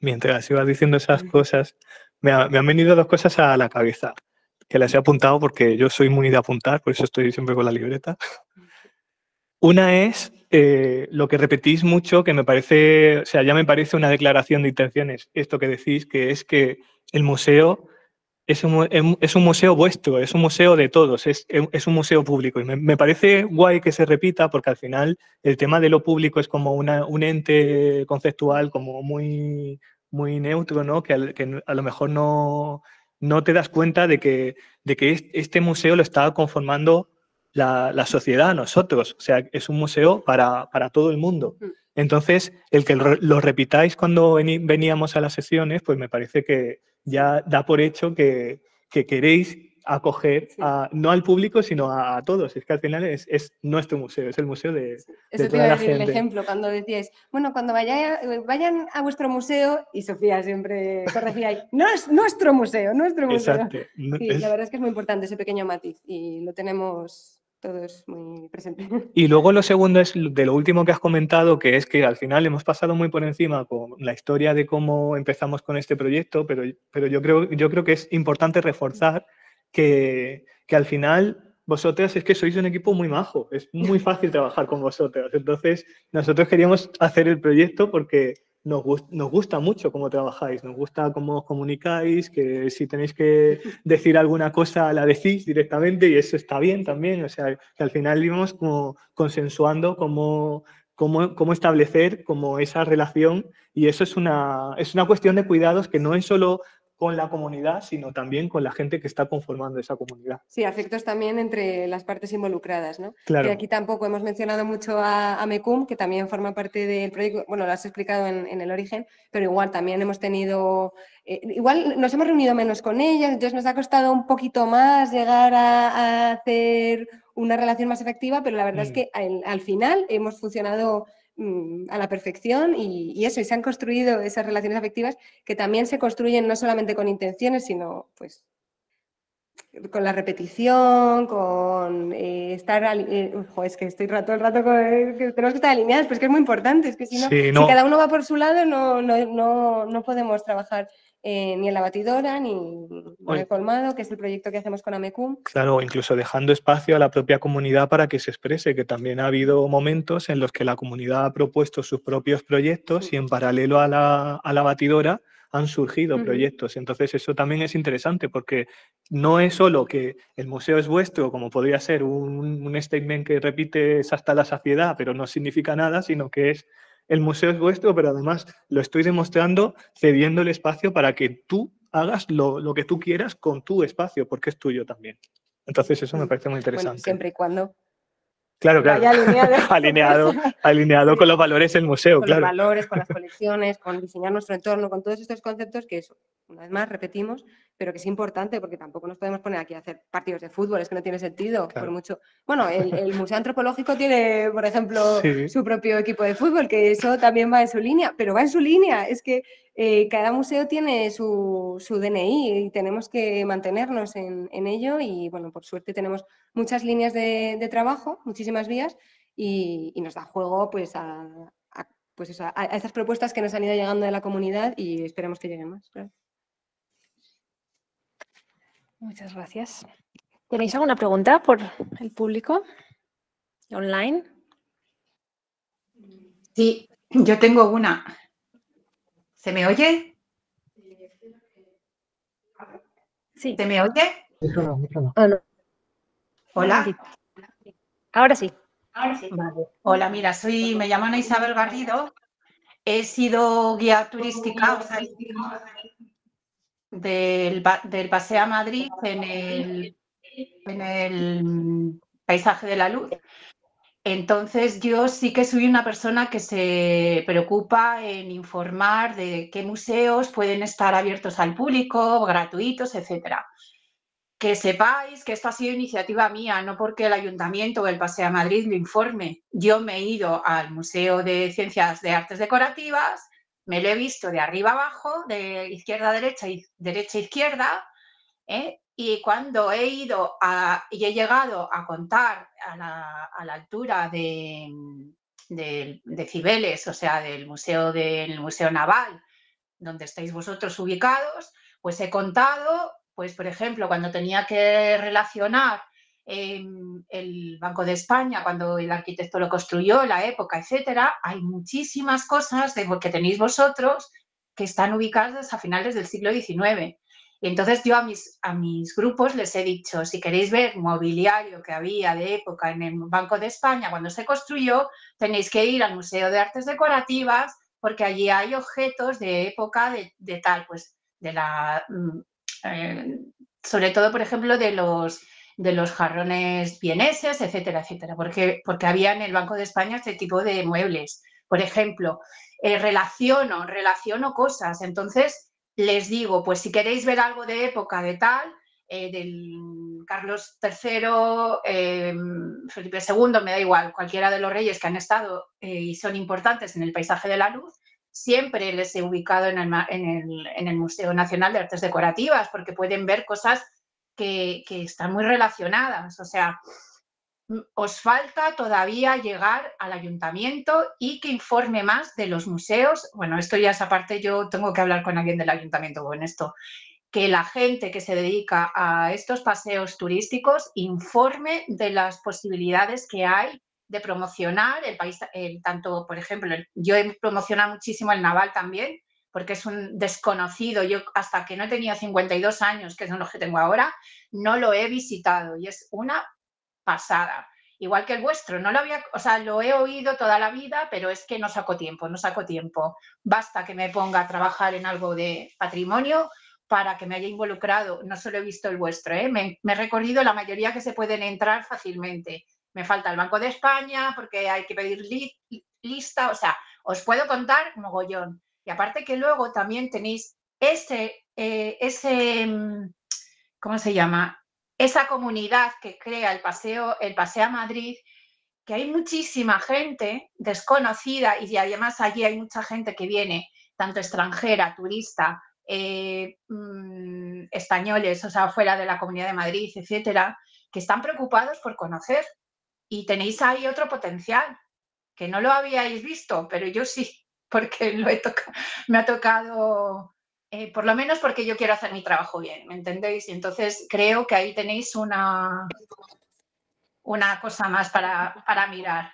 Mientras ibas diciendo esas mm. cosas, me, me han venido dos cosas a la cabeza que las he apuntado porque yo soy muy de apuntar, por eso estoy siempre con la libreta. Una es eh, lo que repetís mucho, que me parece, o sea, ya me parece una declaración de intenciones, esto que decís, que es que el museo es un, museo vuestro, es un museo de todos, es, un museo público. Y me, parece guay que se repita porque al final el tema de lo público es como un ente conceptual como muy, muy neutro, ¿no? Que, que a lo mejor no, no te das cuenta de que, de que este museo lo está conformando la, la, sociedad, nosotros. O sea, es un museo para, para todo el mundo. Mm. Entonces, el que lo repitáis cuando veníamos a las sesiones, pues me parece que ya da por hecho que, que queréis acoger a, no al público, sino a, todos. Es que al final es, es nuestro museo, es el museo de, el ejemplo, cuando decíais, bueno, cuando vayan a vuestro museo, y Sofía siempre corregía, no es nuestro museo, nuestro museo. Exacto. la verdad es que es muy importante ese pequeño matiz y lo tenemos todos muy presente. Y luego lo segundo es de lo último que has comentado, que es que al final hemos pasado muy por encima con la historia de cómo empezamos con este proyecto, pero, pero yo, creo, yo creo que es importante reforzar que, al final vosotras es que sois un equipo muy majo, es muy (laughs) fácil trabajar con vosotras. Entonces, nosotros queríamos hacer el proyecto porque nos, nos, gusta mucho cómo trabajáis, nos gusta cómo os comunicáis, que si tenéis que decir alguna cosa la decís directamente y eso está bien también, o sea, que al final íbamos como consensuando cómo, cómo, establecer como esa relación y eso es una, es una cuestión de cuidados que no es solo con la comunidad, sino también con la gente que está conformando esa comunidad. Sí, afectos también entre las partes involucradas, ¿no? Claro. Y aquí tampoco hemos mencionado mucho a, MECUM, que también forma parte del proyecto, bueno, lo has explicado en, el origen, pero igual también hemos tenido, eh, igual nos hemos reunido menos con ellas, entonces nos ha costado un poquito más llegar a, hacer una relación más efectiva, pero la verdad es mm. que al final hemos funcionado Mm, a la perfección y, eso, y se han construido esas relaciones afectivas que también se construyen no solamente con intenciones, sino pues con la repetición, con eh, estar... Eh, es que estoy rato el rato con... Eh, que tenemos que estar alineados, pero es que es muy importante, es que si si cada uno va por su lado no podemos trabajar eh, ni en la batidora, ni en el colmado, que es el proyecto que hacemos con Amecum. E claro, incluso dejando espacio a la propia comunidad para que se exprese, que también ha habido momentos en los que la comunidad ha propuesto sus propios proyectos y en paralelo a la, a la batidora han surgido proyectos. Entonces eso también es interesante porque no es solo que el museo es vuestro, como podría ser un, un statement que repites hasta la saciedad, pero no significa nada, sino que es el museo es vuestro, pero además lo estoy demostrando cediendo el espacio para que tú hagas lo, lo que tú quieras con tu espacio, porque es tuyo también. Entonces eso me mm, parece muy interesante. Bueno, siempre y cuando Claro, claro. (laughs) Alineado. alineado, con los valores del museo, con claro. Con los valores, con las colecciones, con diseñar nuestro entorno, con todos estos conceptos que, es, una vez más, repetimos, pero que es importante porque tampoco nos podemos poner aquí a hacer partidos de fútbol, es que no tiene sentido. Por mucho... Bueno, el, Museo Antropológico tiene, por ejemplo, su propio equipo de fútbol, que eso también va en su línea, pero va en su línea. Es que eh, cada museo tiene su, DNI y tenemos que mantenernos en, ello y, bueno, por suerte tenemos muchas líneas de, trabajo, muchísimas vías y, nos da juego pues a... pues a, propuestas que nos han ido llegando de la comunidad y esperemos que lleguen más. Muchas gracias. ¿Tenéis alguna pregunta por el público online? Sí, yo tengo una. ¿Se me oye? Sí. ¿Se me oye? Ah, Hola. Ahora sí. Hola, mira, soy, me llaman Isabel Garrido. He sido guía turística, del, del Paseo a Madrid en el, en el paisaje de la luz. Entonces yo sí que soy una persona que se preocupa en informar de qué museos pueden estar abiertos al público, gratuitos, etcétera. Que sepáis que esto ha sido iniciativa mía, no porque el ayuntamiento o el Paseo a Madrid lo informe. Yo me he ido al Museo de Ciencias de Artes Decorativas me lo he visto de arriba abajo, de izquierda a derecha, y derecha a izquierda, ¿eh? y cuando he ido y he llegado a contar a la, altura de, de, de, Cibeles, o sea, del museo, del museo Naval, donde estáis vosotros ubicados, pues he contado, pues por ejemplo, cuando tenía que relacionar en el Banco de España, cuando el arquitecto lo construyó, la época, etcétera, hay muchísimas cosas de, que tenéis vosotros que están ubicadas a finales del siglo XIX. Y entonces yo a mis, a mis grupos les he dicho, si queréis ver mobiliario que había de época en el Banco de España cuando se construyó, tenéis que ir al Museo de Artes Decorativas porque allí hay objetos de época de, de tal, pues de la, mm, eh, sobre todo por ejemplo de los de los jarrones vieneses, etcétera, etcétera, porque, porque había en el Banco de España este tipo de muebles. Por ejemplo, eh, relaciono, relaciono cosas. Entonces, les digo, pues si queréis ver algo de época de tal, eh, del Carlos III, eh, Felipe II, me da igual, cualquiera de los reyes que han estado y son importantes en el paisaje de la luz, siempre les he ubicado en el, en el Museo Nacional de Artes Decorativas, porque pueden ver cosas que, están muy relacionadas. O sea, mm, os falta todavía llegar al ayuntamiento y que informe más de los museos. Bueno, esto ya es aparte, yo tengo que hablar con alguien del ayuntamiento con esto. Que la gente que se dedica a estos paseos turísticos informe de las posibilidades que hay de promocionar el país, el, tanto, por ejemplo, yo he promocionado muchísimo el naval también, porque es un desconocido. Yo hasta que no tenía 52 años, que son los que tengo ahora, no lo he visitado y es una pasada. Igual que el vuestro, no lo había, o sea, lo he oído toda la vida, pero es que no saco tiempo, no saco tiempo. Basta que me ponga a trabajar en algo de patrimonio para que me haya involucrado. No solo he visto el vuestro, ¿eh? me, he recorrido la mayoría que se pueden entrar fácilmente. Me falta el Banco de España porque hay que pedir lista, o sea, os puedo contar mogollón y aparte que luego también tenéis ese, eh, ese mm, ¿cómo se llama? Esa comunidad que crea el paseo, el Paseo a Madrid, que hay muchísima gente desconocida y además allí hay mucha gente que viene, tanto extranjera, turista, eh, mm, españoles, o sea, fuera de la Comunidad de Madrid, etcétera, que están preocupados por conocer. Y tenéis ahí otro potencial que no lo habíais visto, pero yo sí porque lo he me ha tocado, eh, por lo menos porque yo quiero hacer mi trabajo bien, ¿me entendéis? Y entonces creo que ahí tenéis una, una cosa más para, mirar.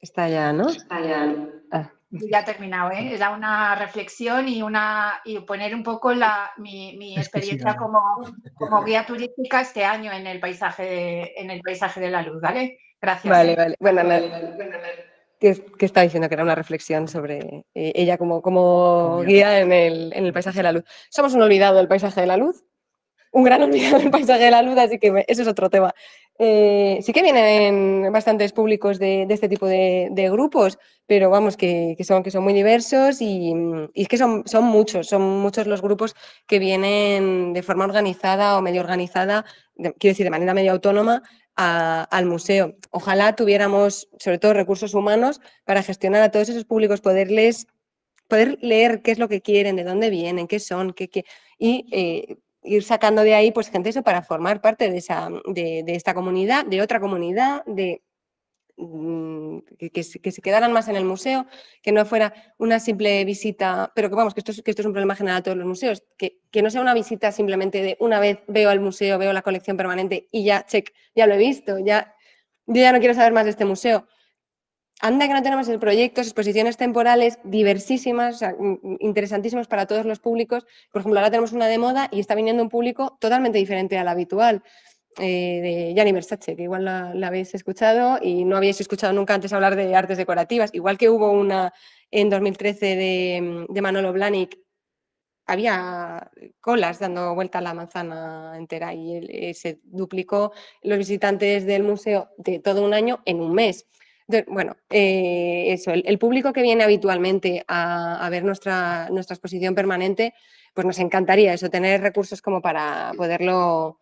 Está ya, ¿no? Está ya. Ah. Ya he terminado, ¿eh? Era una reflexión y, una, y poner un poco mi, experiencia como, como, guía turística este año en el paisaje de, en el paisaje de la luz, ¿vale? Gracias. Vale, ¿eh? vale. Bueno, vale, vale que, estaba diciendo que era una reflexión sobre eh, ella como, como guía en el, en el paisaje de la luz. Somos un olvidado del paisaje de la luz, un gran olvidado del paisaje de la luz, así que eso es otro tema. Eh, sí que vienen bastantes públicos de, este tipo de, grupos, pero vamos, que, son, que son muy diversos y, es que son, son, muchos, son muchos los grupos que vienen de forma organizada o medio organizada, quiero decir, de manera medio autónoma. al museo. Ojalá tuviéramos, sobre todo, recursos humanos para gestionar a todos esos públicos, poderles poder leer qué es lo que quieren, de dónde vienen, qué son, qué, qué y eh, ir sacando de ahí, pues gente, eso para formar parte de, esa, de, esta comunidad, de otra comunidad, de mm, que, se quedaran más en el museo, que no fuera una simple visita, pero que vamos, que esto, es, que esto es un problema general de todos los museos, que, no sea una visita simplemente de una vez veo al museo, veo la colección permanente y ya, check, ya lo he visto, ya, yo ya no quiero saber más de este museo. Anda que no tenemos el proyecto, exposiciones temporales diversísimas, interesantísimos interesantísimas para todos los públicos. Por ejemplo, ahora tenemos una de moda y está viniendo un público totalmente diferente al habitual. Eh, de Gianni Versace, que igual la, habéis escuchado y no habéis escuchado nunca antes hablar de artes decorativas. Igual que hubo una en 2013 de, de Manolo Blahnik, había colas dando vuelta a la manzana entera y eh, se duplicó los visitantes del museo de todo un año en un mes bueno, eh, eso, el, público que viene habitualmente a, ver nuestra, nuestra, exposición permanente, pues nos encantaría eso, tener recursos como para poderlo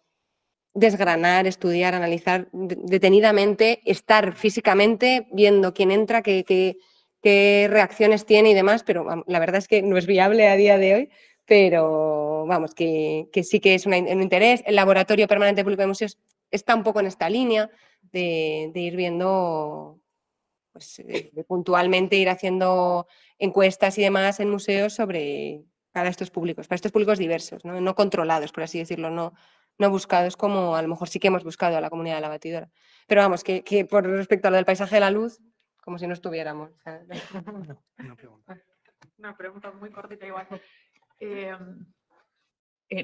desgranar, estudiar, analizar detenidamente, estar físicamente viendo quién entra, qué, qué, reacciones tiene y demás, pero la verdad es que no es viable a día de hoy, pero vamos, que, sí que es un interés. El Laboratorio Permanente Público de Museos está un poco en esta línea de ir viendo pues, eh, puntualmente ir haciendo encuestas y demás en museos sobre para estos públicos, para estos públicos diversos, no, controlados, por así decirlo, no, no buscados como a lo mejor sí que hemos buscado a la comunidad de la batidora. Pero vamos, que, por respecto a lo del paisaje de la luz, como si no estuviéramos. (laughs) una, pregunta. muy cortita igual. Em,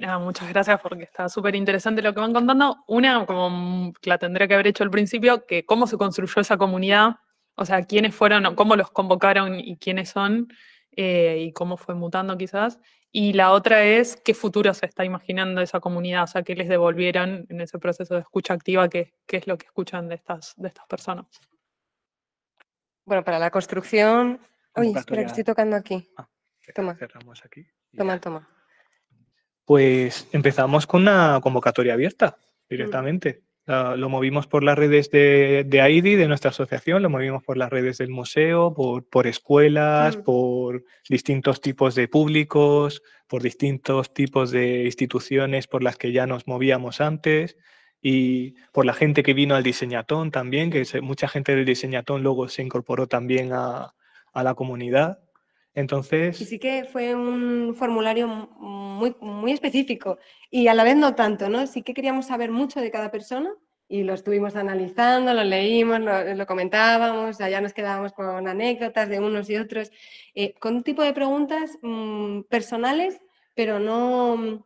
nada, muchas gracias porque está súper interesante lo que van contando. Una, como la tendría que haber hecho al principio, que cómo se construyó esa comunidad o sea, quiénes fueron, cómo los convocaron y quiénes son, eh, y cómo fue mutando quizás. Y la otra es qué futuro se está imaginando esa comunidad, o sea, qué les devolvieron en ese proceso de escucha activa, qué, es lo que escuchan de estas, de estas personas. Bueno, para la construcción... Uy, espera, estoy tocando aquí. Ah, toma. Cerramos aquí. Toma, toma. Pues empezamos con una convocatoria abierta mm. directamente. Ah, lo movimos por las redes de, de AIDI, de nuestra asociación, lo movimos por las redes del museo, por, escuelas, mm. por distintos tipos de públicos, por distintos tipos de instituciones por las que ya nos movíamos antes y por la gente que vino al diseñatón también, que mucha gente del diseñatón luego se incorporó también a la comunidad. Entonces... sí que fue un formulario muy, muy específico y a la vez no tanto, ¿no? Sí que queríamos saber mucho de cada persona y lo estuvimos analizando, lo leímos, lo, comentábamos, allá nos quedábamos con anécdotas de unos y otros, eh, con un tipo de preguntas mm, personales, pero no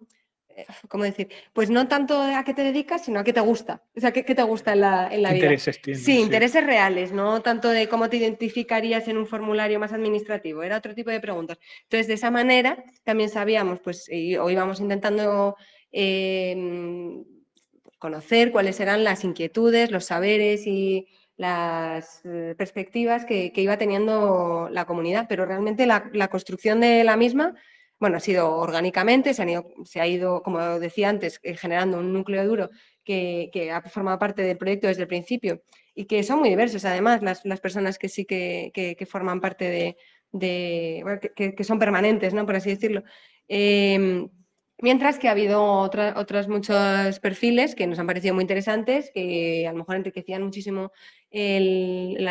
¿cómo decir? Pues no tanto a qué te dedicas, sino a qué te gusta. O sea, qué, te gusta en la, en vida. sí, intereses reales, no tanto de cómo te identificarías en un formulario más administrativo, era otro tipo de preguntas. Entonces, de esa manera también sabíamos, pues, o íbamos intentando em, conocer cuáles eran las inquietudes, los saberes y las eh, perspectivas que, iba teniendo la comunidad, pero realmente la construcción de la misma bueno, ha sido orgánicamente, se, se ha ido, como decía antes, eh, generando un núcleo duro que, ha formado parte del proyecto desde el principio y que son muy diversos, además, las, personas que sí que, forman parte de, que, son permanentes, ¿no? por así decirlo. Em, Mientras que ha habido otros muchos perfiles que nos han parecido muy interesantes, que a lo mejor enriquecían muchísimo pues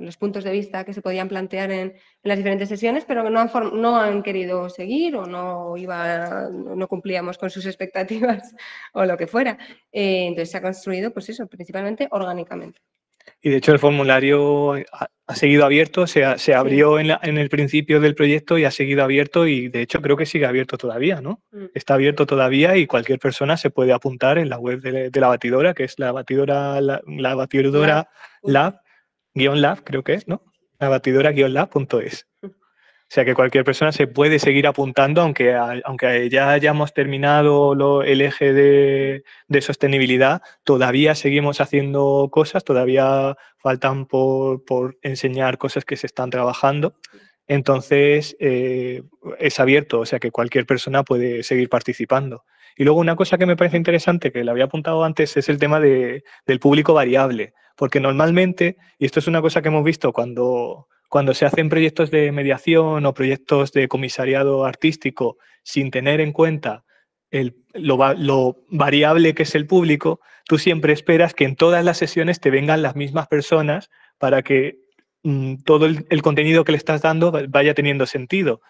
los puntos de vista que se podían plantear en, las diferentes sesiones, pero que no han, querido seguir o no, iba, no cumplíamos con sus expectativas (laughs) o lo que fuera. Eh, entonces se ha construido, pues eso, principalmente orgánicamente. Y de hecho el formulario ha, seguido abierto, se, ha, se abrió en, en, el principio del proyecto y ha seguido abierto y de hecho creo que sigue abierto todavía, ¿no? Mm. Está abierto todavía y cualquier persona se puede apuntar en la web de, la batidora, que es la batidora, la, batidora lab, lab, creo que es, ¿no? La batidora lab.es. O sea que cualquier persona se puede seguir apuntando, aunque, aunque ya hayamos terminado el eje de, sostenibilidad, todavía seguimos haciendo cosas, todavía faltan por, enseñar cosas que se están trabajando. Entonces, eh, es abierto, o sea que cualquier persona puede seguir participando. Y luego una cosa que me parece interesante, que le había apuntado antes, es el tema del público variable, porque normalmente, y esto es una cosa que hemos visto cuando, cuando se hacen proyectos de mediación o proyectos de comisariado artístico sin tener en cuenta el, lo, variable que es el público, tú siempre esperas que en todas las sesiones te vengan las mismas personas para que mm, todo el, contenido que le estás dando vaya teniendo sentido.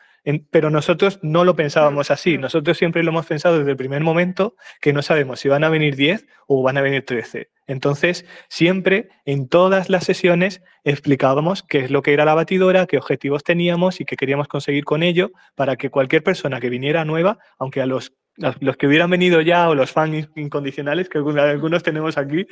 pero nosotros no lo pensábamos así. Nosotros siempre lo hemos pensado desde el primer momento que no sabemos si van a venir 10 o van a venir 13. Entonces, siempre en todas las sesiones explicábamos qué es lo que era la batidora, qué objetivos teníamos y qué queríamos conseguir con ello para que cualquier persona que viniera nueva, aunque a los, los que hubieran venido ya o los fans incondicionales, que algunos tenemos aquí,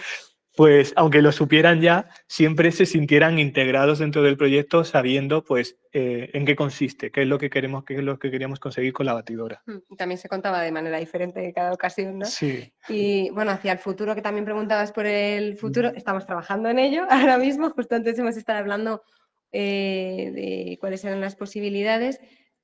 pues aunque lo supieran ya, siempre se sintieran integrados dentro del proyecto sabiendo pues eh, en qué consiste, qué es lo que queremos, qué es lo que queríamos conseguir con la batidora. Mm, también se contaba de manera diferente en cada ocasión, ¿no? Sí. Y bueno, hacia el futuro, que también preguntabas por el mm. futuro, estamos trabajando en ello (laughs) ahora mismo, justo antes hemos estado hablando eh, de cuáles eran las posibilidades.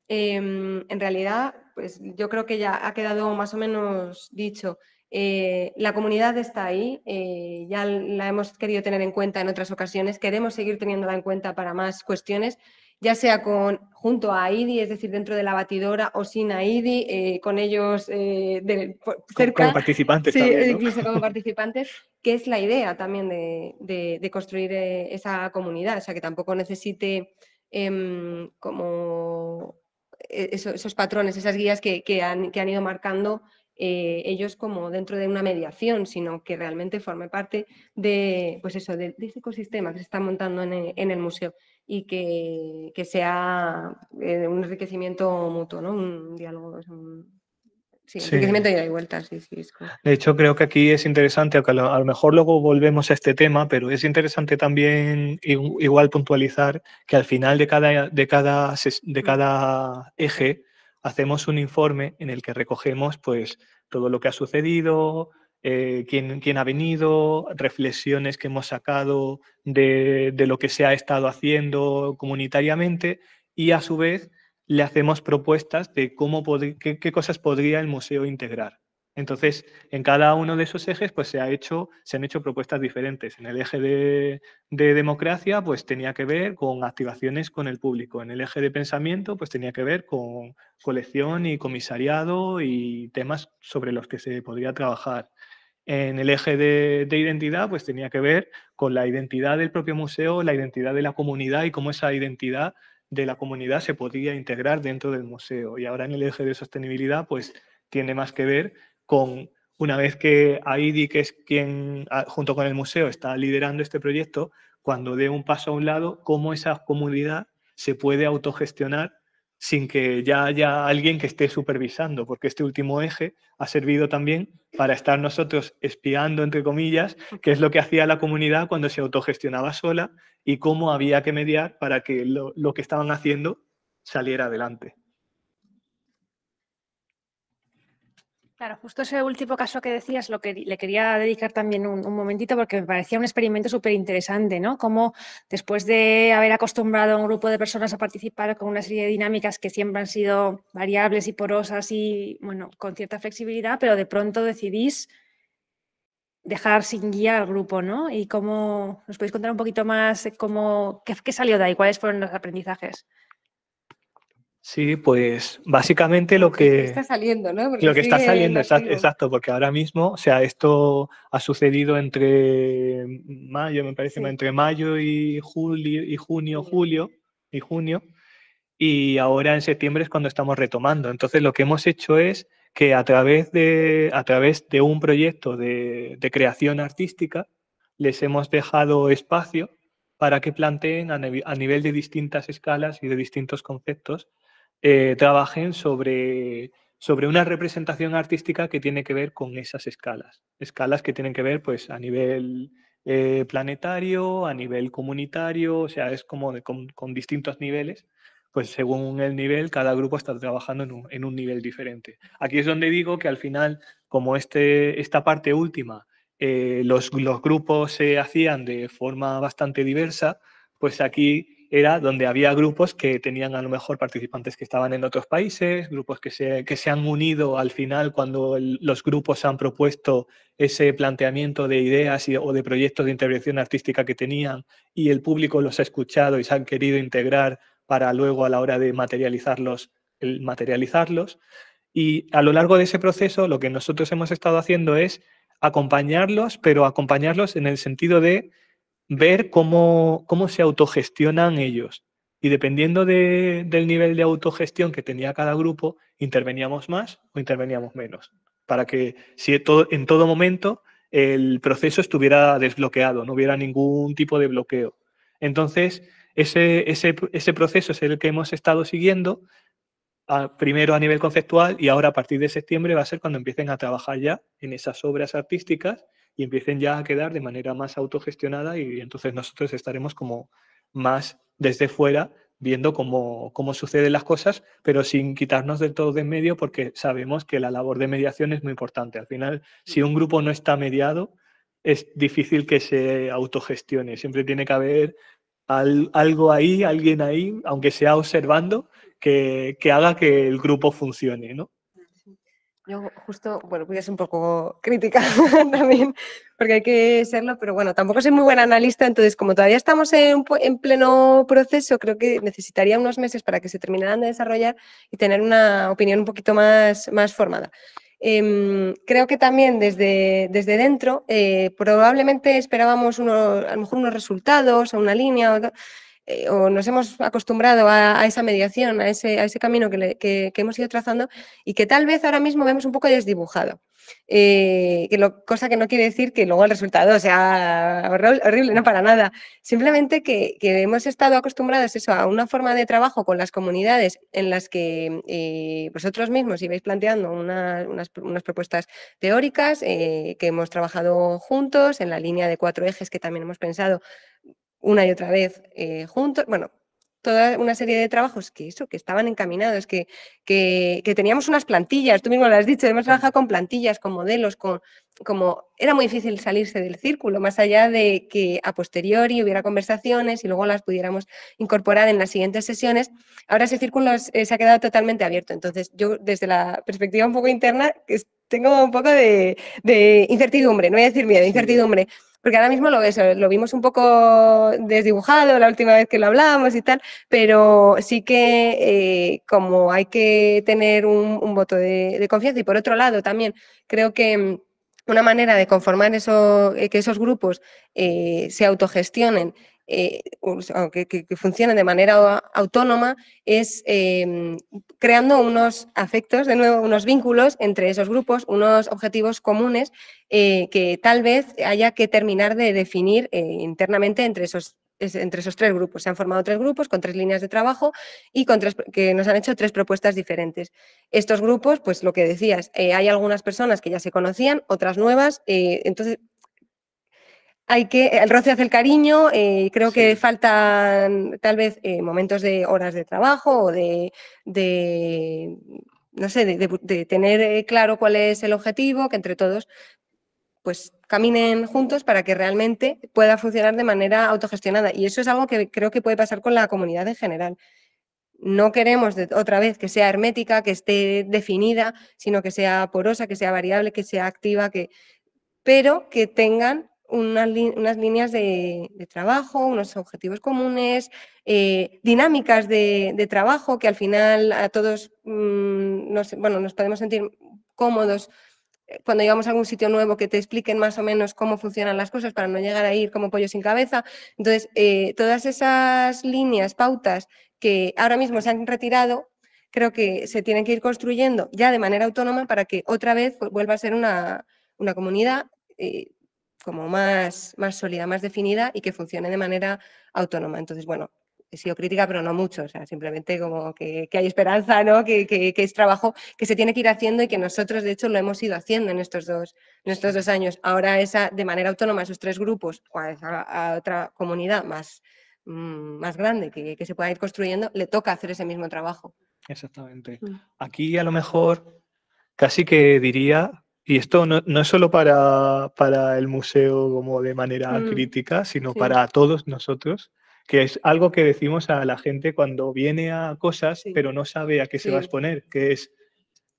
Em, en realidad, pues yo creo que ya ha quedado más o menos dicho eh, la comunidad está ahí, eh, ya la hemos querido tener en cuenta en otras ocasiones, queremos seguir teniéndola en cuenta para más cuestiones, ya sea con, junto a IDI, es decir, dentro de la batidora o sin IDI, eh, con ellos cerca. Como participantes. Sí, incluso como participantes, que es la idea también de, construir esa comunidad, o sea, que tampoco necesite em, como e, esos patrones, esas guías que han ido marcando eh, ellos como dentro de una mediación, sino que realmente forme parte de, pues eso, de, ecosistema que se está montando en el, museo y que, sea eh, un enriquecimiento mutuo, Un diálogo, un, enriquecimiento De, vuelta, sí, sí de hecho, creo que aquí es interesante, aunque a lo, mejor luego volvemos a este tema, pero es interesante también igual puntualizar que al final de cada, de cada, de cada eje hacemos un informe en el que recogemos pues, todo lo que ha sucedido, eh, quién, ha venido, reflexiones que hemos sacado de, de, lo que se ha estado haciendo comunitariamente y a su vez le hacemos propuestas de cómo qué cosas podría el museo integrar. Entonces, en cada uno de esos ejes, pues se, han hecho propuestas diferentes. En el eje de, democracia, pues tenía que ver con activaciones con el público. En el eje de pensamiento, pues tenía que ver con colección y comisariado y temas sobre los que se podría trabajar. En el eje de, de identidad, pues tenía que ver con la identidad del propio museo, la identidad de la comunidad y cómo esa identidad de la comunidad se podía integrar dentro del museo. Y ahora en el eje de sostenibilidad, pues tiene más que ver con, una vez que AIDI, que es quien ah, junto con el museo está liderando este proyecto, cuando dé un paso a un lado, cómo esa comunidad se puede autogestionar sin que ya haya alguien que esté supervisando, porque este último eje ha servido también para estar nosotros espiando, entre comillas, qué es lo que hacía la comunidad cuando se autogestionaba sola y cómo había que mediar para que lo, lo que estaban haciendo saliera adelante. Claro, justo ese último caso que decías lo que le quería dedicar también un, momentito porque me parecía un experimento súper interesante, ¿no? Cómo después de haber acostumbrado a un grupo de personas a participar con una serie de dinámicas que siempre han sido variables y porosas y, bueno, con cierta flexibilidad, pero de pronto decidís dejar sin guía al grupo, ¿no? Y cómo, ¿nos podéis contar un poquito más cómo, qué salió de ahí? ¿Cuáles fueron los aprendizajes? Sí, pues básicamente lo que... Está saliendo, ¿no? lo que está saliendo, exacto, porque ahora mismo, o sea, esto ha sucedido entre mayo, me parece, entre mayo y julio, y junio, julio y junio, y ahora en septiembre es cuando estamos retomando. Entonces lo que hemos hecho es que a través de, a través de un proyecto de, creación artística les hemos dejado espacio para que planteen a nivel de distintas escalas y de distintos conceptos eh, trabajen sobre, sobre una representación artística que tiene que ver con esas escalas. Escalas que tienen que ver pues, a nivel eh, planetario, a nivel comunitario, o sea, es como con, distintos niveles. Pues según el nivel, cada grupo está trabajando en un, nivel diferente. Aquí es donde digo que al final, como este, esta parte última, eh, los, los grupos se hacían de forma bastante diversa, pues aquí era donde había grupos que tenían a lo mejor participantes que estaban en otros países, grupos que se, han unido al final cuando los grupos han propuesto ese planteamiento de ideas o de proyectos de intervención artística que tenían y el público los ha escuchado y se han querido integrar para luego a la hora de materializarlos, el materializarlos. Y a lo largo de ese proceso lo que nosotros hemos estado haciendo es acompañarlos, pero acompañarlos en el sentido de ver cómo, se autogestionan ellos. Y dependiendo del nivel de autogestión que tenía cada grupo, interveníamos más o interveníamos menos, para que si en todo momento el proceso estuviera desbloqueado, no hubiera ningún tipo de bloqueo. Entonces, ese, proceso es el que hemos estado siguiendo, primero a nivel conceptual y ahora a partir de septiembre va a ser cuando empiecen a trabajar ya en esas obras artísticas y empiecen ya a quedar de manera más autogestionada y entonces nosotros estaremos como más desde fuera viendo cómo, cómo suceden las cosas, pero sin quitarnos del todo de en medio porque sabemos que la labor de mediación es muy importante. Al final, si un grupo no está mediado, es difícil que se autogestione. Siempre tiene que haber algo ahí, alguien ahí, aunque sea observando, que, que haga que el grupo funcione, ¿no? Yo justo, bueno, voy a ser un poco crítica (laughs) también, porque hay que serlo, pero bueno, tampoco soy muy buena analista, entonces como todavía estamos en, pleno proceso, creo que necesitaría unos meses para que se terminaran de desarrollar y tener una opinión un poquito más, más formada. Em, creo que también desde, desde dentro eh, probablemente esperábamos a lo mejor unos resultados, o una línea, o eh, o nos hemos acostumbrado a, esa mediación, a ese, camino que, hemos ido trazando y que tal vez ahora mismo vemos un poco desdibujado. Eh, cosa que no quiere decir que luego el resultado sea horrible, no para nada. Simplemente que, hemos estado acostumbrados eso, a una forma de trabajo con las comunidades en las que eh, vosotros mismos ibais planteando unas, propuestas teóricas que hemos trabajado juntos en la línea de cuatro ejes que también hemos pensado una y otra vez eh, juntos. Bueno, toda una serie de trabajos que eso, que estaban encaminados, que, que, teníamos unas plantillas, tú mismo lo has dicho, hemos trabajado con plantillas, con modelos, con como era muy difícil salirse del círculo, más allá de que a posteriori hubiera conversaciones y luego las pudiéramos incorporar en las siguientes sesiones, ahora ese círculo eh, se ha quedado totalmente abierto. Entonces, yo desde la perspectiva un poco interna tengo un poco de, incertidumbre, no voy a decir miedo, incertidumbre porque ahora mismo lo, eh, lo vimos un poco desdibujado la última vez que lo hablábamos y tal, pero sí que eh, como hay que tener un, voto de, confianza y por otro lado también creo que mm, una manera de conformar eso, eh, que esos grupos se autogestionen eh, o que, funcionen de manera autónoma es em, creando unos afectos, de nuevo, unos vínculos entre esos grupos, unos objetivos comunes eh, que tal vez haya que terminar de definir eh, internamente entre esos entre esos tres grupos. Se han formado tres grupos con tres líneas de trabajo y con que nos han hecho tres propuestas diferentes. Estos grupos, pues lo que decías, hay algunas personas que ya se conocían, otras nuevas, entonces que, el roce hace el cariño, eh, creo que faltan tal vez eh, momentos de horas de trabajo o de, no sé, tener eh, claro cuál es el objetivo, que entre todos pues caminen juntos para que realmente pueda funcionar de manera autogestionada. Y eso es algo que creo que puede pasar con la comunidad en general. No queremos otra vez que sea hermética, que esté definida, sino que sea porosa, que sea variable, que sea activa, que, pero que tengan unas, líneas de, trabajo, unos objetivos comunes, eh, dinámicas de, trabajo que al final a todos mm, nos, bueno, nos podemos sentir cómodos eh, cuando llegamos a algún sitio nuevo que te expliquen más o menos cómo funcionan las cosas para no llegar a ir como pollo sin cabeza. Entonces, eh, todas esas líneas, pautas que ahora mismo se han retirado, creo que se tienen que ir construyendo ya de manera autónoma para que otra vez pues, vuelva a ser una, una comunidad como más, más sólida, más definida y que funcione de manera autónoma. Entonces, bueno, he sido crítica, pero no mucho, o sea, simplemente como que, hay esperanza, ¿no? Que, es trabajo que se tiene que ir haciendo y que nosotros, de hecho, lo hemos ido haciendo en estos dos, dos años. Ahora esa, de manera autónoma, esos tres grupos, o a, otra comunidad más, mm, más grande que, se pueda ir construyendo, le toca hacer ese mismo trabajo. Exactamente. Mm. Aquí a lo mejor casi que diría y esto no, es solo para, para, el museo como de manera mm, crítica, sino para todos nosotros, que es algo que decimos a la gente cuando viene a cosas, pero no sabe a qué se va a exponer, que es,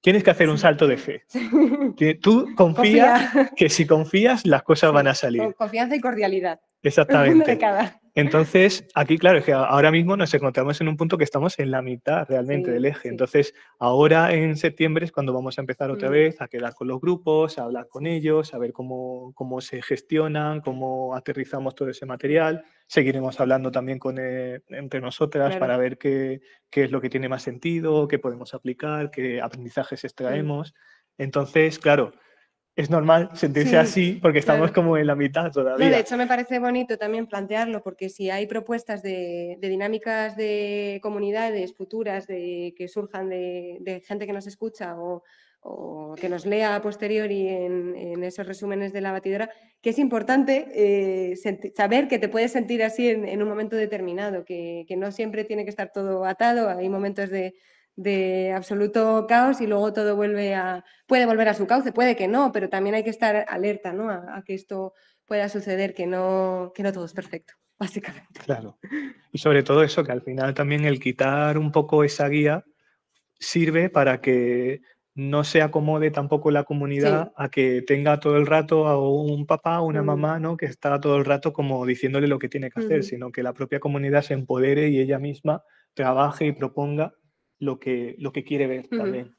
tienes que hacer un salto de fe. que Tú confías que si confías, las cosas van a salir. Con confianza y cordialidad. Exactamente. (laughs) Entonces, aquí, claro, es que ahora mismo nos encontramos en un punto que estamos en la mitad realmente del eje. Entonces, ahora en septiembre es cuando vamos a empezar otra mm. vez a quedar con los grupos, a hablar con ellos, a ver cómo, se gestionan, cómo aterrizamos todo ese material. Seguiremos hablando también con, eh, entre nosotras para ver qué, qué, es lo que tiene más sentido, qué podemos aplicar, qué aprendizajes mm. extraemos. Entonces, claro, es normal sentirse así porque estamos como en la mitad todavía. de hecho, me parece bonito también plantearlo porque si hay propuestas de, dinámicas de comunidades futuras que surjan de, gente que nos escucha o, que nos lea a posteriori en, esos resúmenes de la batidora, que es importante eh, saber que te puedes sentir así en, un momento determinado, que no siempre tiene que estar todo atado, hay momentos de de absoluto caos y luego todo vuelve a, puede volver a su cauce, puede que no, pero también hay que estar alerta ¿no? a, que esto pueda suceder, que no, que no todo es perfecto, (laughs) básicamente. Claro. Y sobre todo eso, que al final también el quitar un poco esa guía sirve para que no se acomode tampoco la comunidad a que tenga todo el rato a un papá una mamá, ¿no? Que está todo el rato como diciéndole lo que tiene que hacer, sino que la propia comunidad se empodere y ella misma trabaje y proponga lo que, lo que quiere ver también.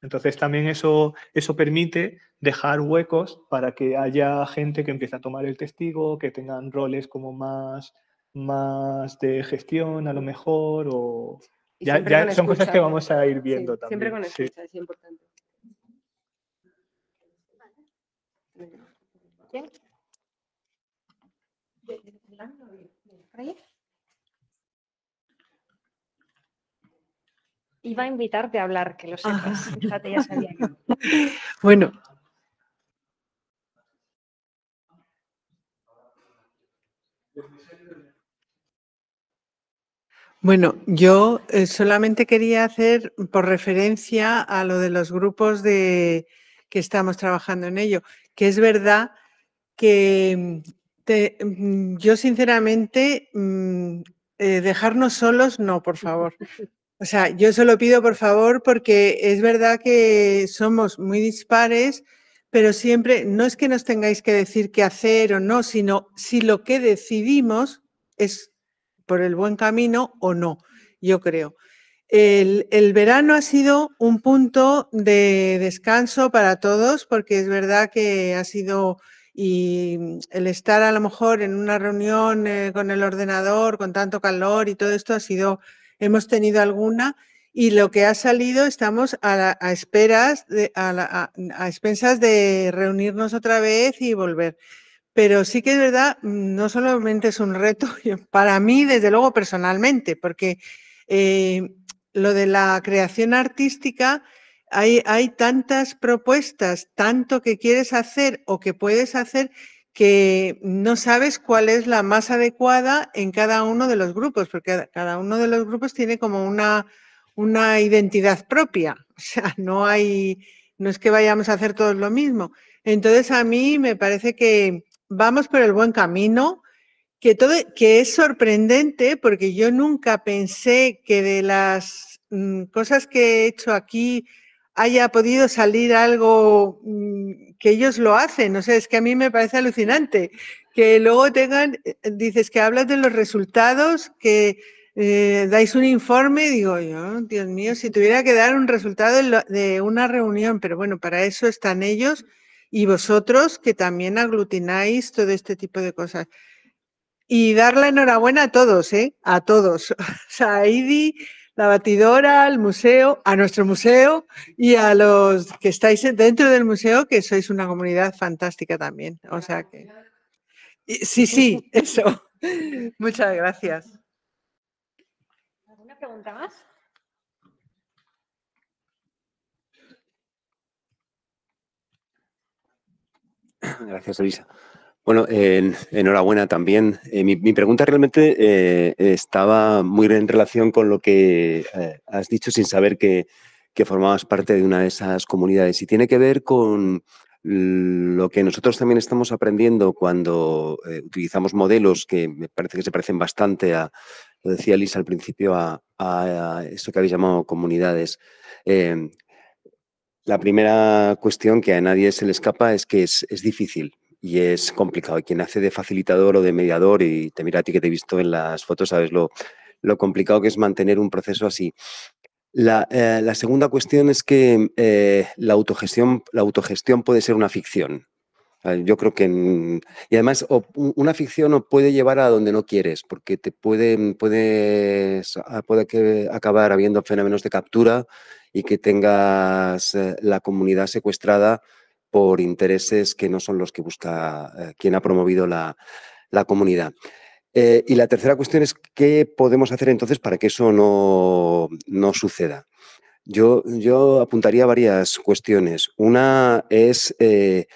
Entonces también eso, eso permite dejar huecos para que haya gente que empiece a tomar el testigo, que tengan roles como más, más de gestión a lo mejor, o ya, son cosas que vamos a ir viendo también. Siempre con eso es importante. ¿Quién? iba a invitarte a hablar, que lo ah. sepas. ya sabía (laughs) Bueno. Bueno, yo eh, solamente quería hacer por referencia a lo de los grupos de que estamos trabajando en ello, que es verdad que mm, mm, yo sinceramente mm, eh, dejarnos solos, no, por favor. O sea, yo se lo pido por favor porque es verdad que somos muy dispares, pero siempre no es que nos tengáis que decir qué hacer o no, sino si lo que decidimos es por el buen camino o no, yo creo. El, verano ha sido un punto de descanso para todos porque es verdad que ha sido y el estar a lo mejor en una reunión eh, con el ordenador, con tanto calor y todo esto ha sido hemos tenido alguna y lo que ha salido estamos a, esperas, de, a, expensas de reunirnos otra vez y volver. Pero sí que es verdad, mm, no solamente es un reto (laughs) para mí, desde luego personalmente, porque eh, lo de la creación artística, hay tantas propuestas, tanto que quieres hacer o que puedes hacer que no sabes cuál es la más adecuada en cada uno de los grupos, porque cada uno de los grupos tiene como una, una identidad propia. (laughs) O sea, no hay, no es que vayamos a hacer todos lo mismo. Entonces, a mí me parece que vamos por el buen camino, que, todo, que es sorprendente porque yo nunca pensé que de las mm, cosas que he hecho aquí haya podido salir algo mm, que ellos lo hacen. O sea, es que a mí me parece alucinante que luego tengan, eh, dices que hablas de los resultados, que eh, dais un informe, digo yo, Dios mío, si tuviera que dar un resultado de una reunión, pero bueno, para eso están ellos y vosotros que también aglutináis todo este tipo de cosas. Y dar la enhorabuena a todos, ¿eh? A todos. (laughs) O sea, a Idi, la batidora, al museo, a nuestro museo y a los que estáis dentro del museo, que sois una comunidad fantástica también. O sea que. Sí, sí, (laughs) eso. Muchas gracias. ¿Alguna pregunta más? Gracias, Elisa. Bueno, enhorabuena también. Eh, mi, pregunta realmente eh, estaba muy en relación con lo que eh, has dicho sin saber que, formabas parte de una de esas comunidades y tiene que ver con lo que nosotros también estamos aprendiendo cuando utilizamos modelos que me parece que se parecen bastante a, lo decía Lisa al principio, a, eso que habéis llamado comunidades. La primera cuestión que a nadie se le escapa es que es difícil y es complicado. quien hace de facilitador o de mediador, y te mira a ti que te he visto en las fotos, sabes lo, lo complicado que es mantener un proceso así. La, eh, segunda cuestión es que eh, la, autogestión, la autogestión puede ser una ficción. Yo creo que... y además, una ficción puede llevar a donde no quieres, porque te puede, puede ah, puede que acabar habiendo fenómenos de captura y que tengas eh, la comunidad secuestrada por intereses que no son los que busca eh, quien ha promovido la, comunidad. Eh, y la tercera cuestión es qué podemos hacer entonces para que eso no, no suceda. Yo, yo, apuntaría varias cuestiones. Una es, eh,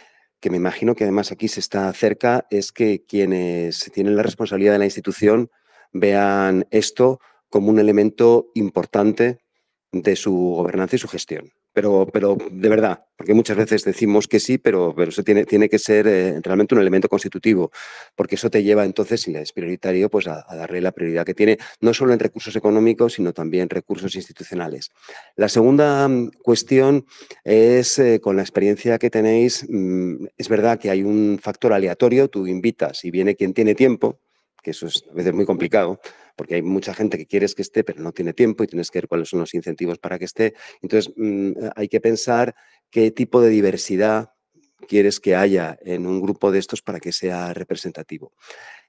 que me imagino que además aquí se está cerca, es que quienes tienen la responsabilidad de la institución vean esto como un elemento importante de su gobernanza y su gestión pero, pero de verdad, porque muchas veces decimos que sí, pero, eso tiene, tiene que ser eh, realmente un elemento constitutivo, porque eso te lleva entonces, si es prioritario, pues a, darle la prioridad que tiene, no solo en recursos económicos, sino también recursos institucionales. La segunda mm, cuestión es, eh, con la experiencia que tenéis, mm, es verdad que hay un factor aleatorio, tú invitas y viene quien tiene tiempo, que eso es a veces muy complicado, porque hay mucha gente que quieres que esté, pero no tiene tiempo y tienes que ver cuáles son los incentivos para que esté. Entonces, mm, eh, hay que pensar qué tipo de diversidad quieres que haya en un grupo de estos para que sea representativo.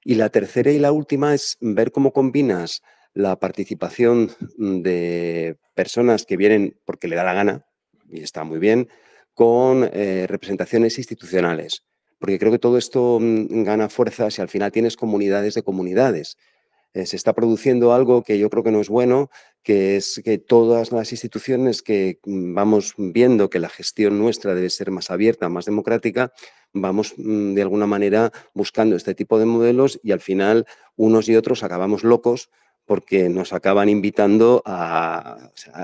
Y la tercera y la última es ver cómo combinas la participación de personas que vienen porque le da la gana, y está muy bien, con eh, representaciones institucionales. Porque creo que todo esto mm, gana fuerza si al final tienes comunidades de comunidades. Eh, se está produciendo algo que yo creo que no es bueno, que es que todas las instituciones que mm, vamos viendo que la gestión nuestra debe ser más abierta, más democrática, vamos mm, de alguna manera buscando este tipo de modelos y al final unos y otros acabamos locos porque nos acaban invitando a...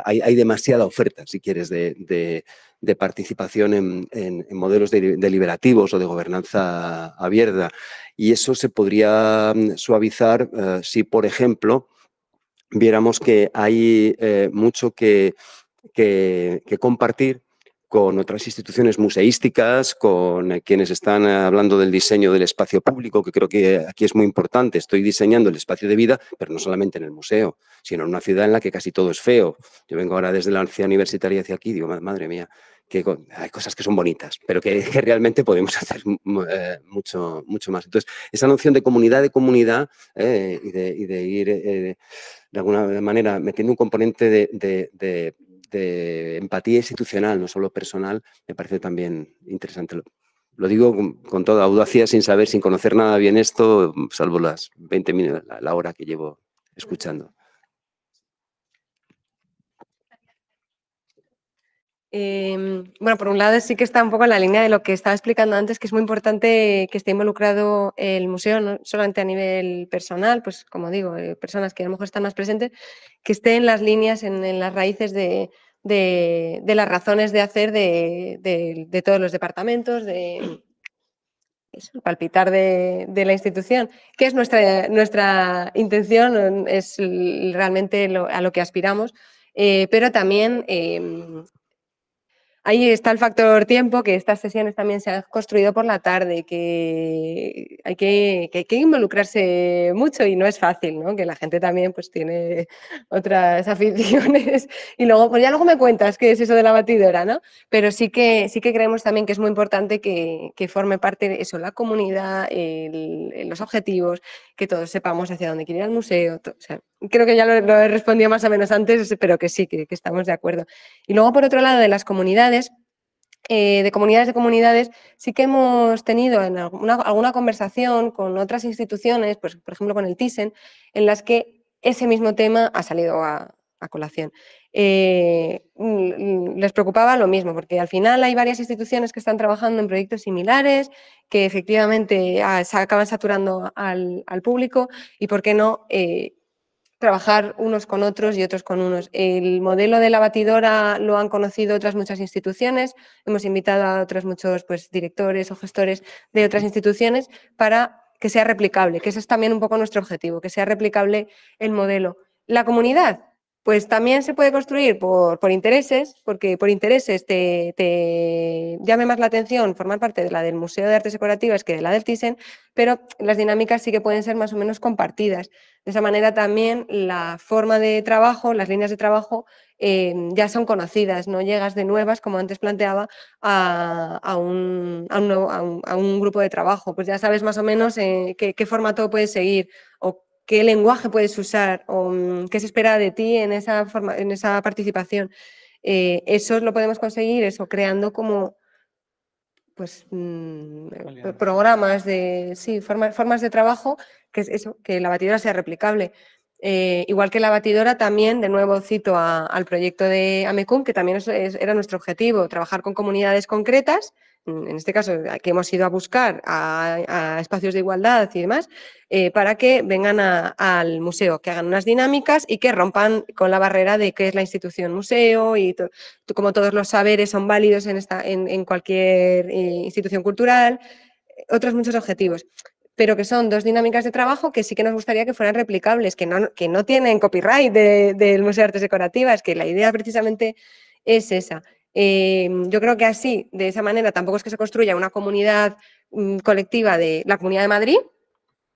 hay, demasiada oferta, si quieres, de, participación en, modelos deliberativos o de gobernanza abierta. Y eso se podría mm, suavizar eh, si, por ejemplo, viéramos que hay eh, mucho que compartir con otras instituciones museísticas, con eh, quienes están eh, hablando del diseño del espacio público, que creo que aquí es muy importante. Estoy diseñando el espacio de vida, pero no solamente en el museo, sino en una ciudad en la que casi todo es feo. Yo vengo ahora desde la universidad universitaria hacia aquí, digo, madre mía, que hay cosas que son bonitas, pero que, realmente podemos (laughs) hacer mm, eh, mucho, mucho más. Entonces, esa noción de comunidad de comunidad y, de, ir, de alguna manera, metiendo un componente de de empatía institucional, no solo personal, me parece también interesante. Lo digo con, toda audacia, sin saber, sin conocer nada bien esto, salvo las 20 minutos, la hora que llevo escuchando. Em, bueno, por un lado sí que está un poco en la línea de lo que estaba explicando antes, que es muy importante que esté involucrado el museo, no solamente a nivel personal, pues como digo, eh, personas que a lo mejor están más presentes, que esté en las líneas, en, las raíces de, las razones de hacer de, todos los departamentos, de palpitar de, la institución, que es nuestra, nuestra intención, es realmente a lo que aspiramos. Eh, pero también em, ahí está el factor tiempo, que estas sesiones también se han construido por la tarde, que hay que, involucrarse mucho y no es fácil, ¿no? Que la gente también pues tiene otras (laughs) aficiones y luego, pues ya luego me cuentas qué es eso de la batidora, ¿no? Pero sí que, sí que creemos también que es muy importante que, forme parte de eso, la comunidad, los objetivos que todos sepamos hacia dónde quiere ir al museo. creo que ya lo, he respondido más o menos antes, pero que sí, que, estamos de acuerdo. Y luego, por otro lado, de las comunidades, eh, de comunidades de comunidades, sí que hemos tenido alguna, conversación con otras instituciones, pues, por ejemplo con el TISEN, en las que ese mismo tema ha salido a colación. Eh, mm, les preocupaba lo mismo, porque al final hay varias instituciones que están trabajando en proyectos similares, que efectivamente ah, se acaban saturando al, público y por qué no eh, trabajar unos con otros y otros con unos. El modelo de la batidora lo han conocido otras muchas instituciones, hemos invitado a otros muchos pues, directores o gestores de otras instituciones para que sea replicable, que ese es también un poco nuestro objetivo, que sea replicable el modelo. La comunidad, pues también se puede construir por, intereses, porque por intereses te, llame más la atención formar parte de la del Museo de Artes Decorativas que de la del Thyssen, pero las dinámicas sí que pueden ser más o menos compartidas. De esa manera también la forma de trabajo, las líneas de trabajo eh, ya son conocidas, no llegas de nuevas, como antes planteaba, a, un, grupo de trabajo, pues ya sabes más o menos eh, qué, formato puedes seguir o qué lenguaje puedes usar o mm, qué se espera de ti en esa, forma, en esa participación. Eh, eso lo podemos conseguir eso creando como pues mm, programas de sí, formas, de trabajo que eso, que la batidora sea replicable. Eh, igual que la batidora, también de nuevo cito al proyecto de Amecum, que también era nuestro objetivo, trabajar con comunidades concretas, en este caso que hemos ido a buscar a, espacios de igualdad y demás, eh, para que vengan al museo, que hagan unas dinámicas y que rompan con la barrera de qué es la institución museo y como todos los saberes son válidos en, cualquier eh, institución cultural, otros muchos objetivos pero que son dos dinámicas de trabajo que sí que nos gustaría que fueran replicables, que no, tienen copyright del Museo de Artes Decorativas, que la idea precisamente es esa. Em, yo creo que así, de esa manera, tampoco es que se construya una comunidad mm, colectiva de la Comunidad de Madrid,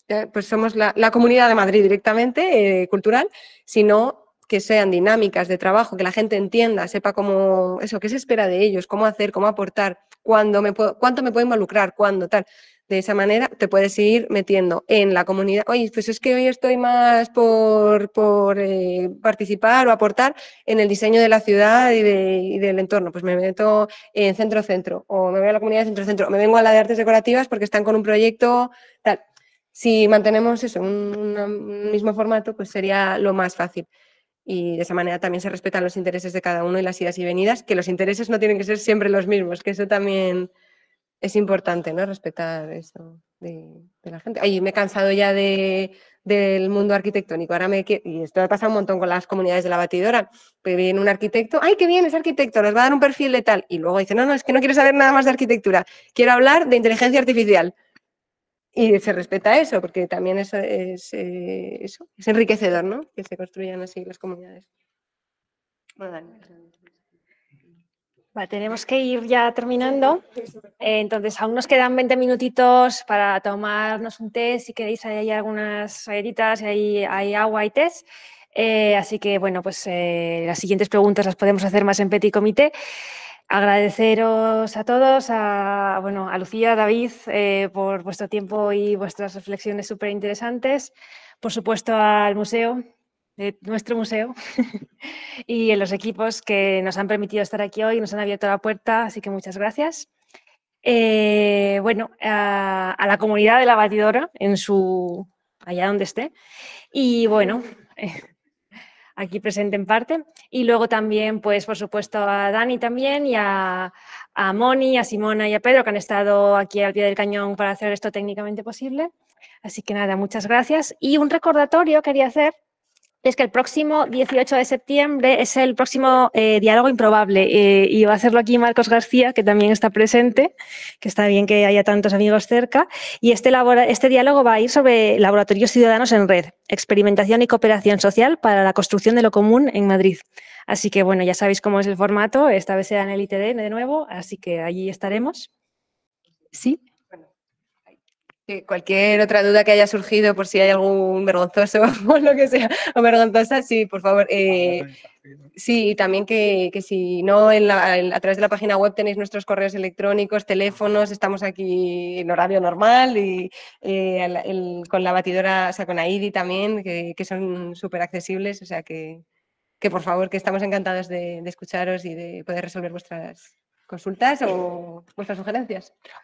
eh, pues somos la, Comunidad de Madrid directamente, eh, cultural, sino que sean dinámicas de trabajo, que la gente entienda, sepa cómo, eso, qué se espera de ellos, cómo hacer, cómo aportar, cuándo me cuánto me puedo involucrar, cuándo, tal. De esa manera te puedes ir metiendo en la comunidad. Oye, pues es que hoy estoy más por, por eh, participar o aportar en el diseño de la ciudad y, del entorno. Pues me meto en centro-centro o me voy a la comunidad centro-centro o me vengo a la de artes decorativas porque están con un proyecto tal. Si mantenemos eso, un, un mismo formato, pues sería lo más fácil y de esa manera también se respetan los intereses de cada uno y las idas y venidas, que los intereses no tienen que ser siempre los mismos, que eso también es importante, ¿no? Respetar eso de, la gente. Ay, me he cansado ya de, del mundo arquitectónico. Ahora me y esto ha pasado un montón con las comunidades de la batidora. Pues viene un arquitecto, ay, qué bien, es arquitecto, les va a dar un perfil de tal. Y luego dice, no, no, es que no quiero saber nada más de arquitectura, quiero hablar de inteligencia artificial. Y se respeta eso, porque también eso es, eh, eso, es enriquecedor, ¿no? Que se construyan así las comunidades. Bueno, tenemos que ir ya terminando. Eh, entonces, aún nos quedan 20 minutitos para tomarnos un té. Si queréis, hay algunas galletitas y hay, agua y té. Eh, así que, bueno, pues eh, las siguientes preguntas las podemos hacer más en Petit Comité. Agradeceros a todos, a, bueno, a Lucía, a David, por vuestro tiempo y vuestras reflexiones súper interesantes. Por supuesto, al museo, de nuestro museo (laughs) y en los equipos que nos han permitido estar aquí hoy, nos han abierto la puerta, así que muchas gracias. Eh, bueno, a, la comunidad de la batidora, en su, allá donde esté, y bueno, (laughs) aquí presente en parte, y luego también, pues por supuesto, a Dani también, y a, a Moni, a Simona y a Pedro, que han estado aquí al pie del cañón para hacer esto técnicamente posible. Así que nada, muchas gracias. Y un recordatorio quería hacer es que el próximo 18 de septiembre es el próximo eh, diálogo improbable eh, y va a hacerlo aquí Marcos García, que también está presente, que está bien que haya tantos amigos cerca. Y este, este diálogo va a ir sobre laboratorios ciudadanos en red, experimentación y cooperación social para la construcción de lo común en Madrid. Así que bueno, ya sabéis cómo es el formato, esta vez será en el ITD de nuevo, así que allí estaremos. Sí cualquier otra duda que haya surgido, por si hay algún vergonzoso (laughs) o lo que sea, o vergonzosa, sí, por favor. Eh, sí, y también que, si no, a través de la página web tenéis nuestros correos electrónicos, teléfonos, estamos aquí en horario normal y eh, con la batidora, o sea, con AIDI también, que, son súper accesibles, o sea que, por favor, que estamos encantados de, de escucharos y de poder resolver vuestras consultas o vuestras sugerencias.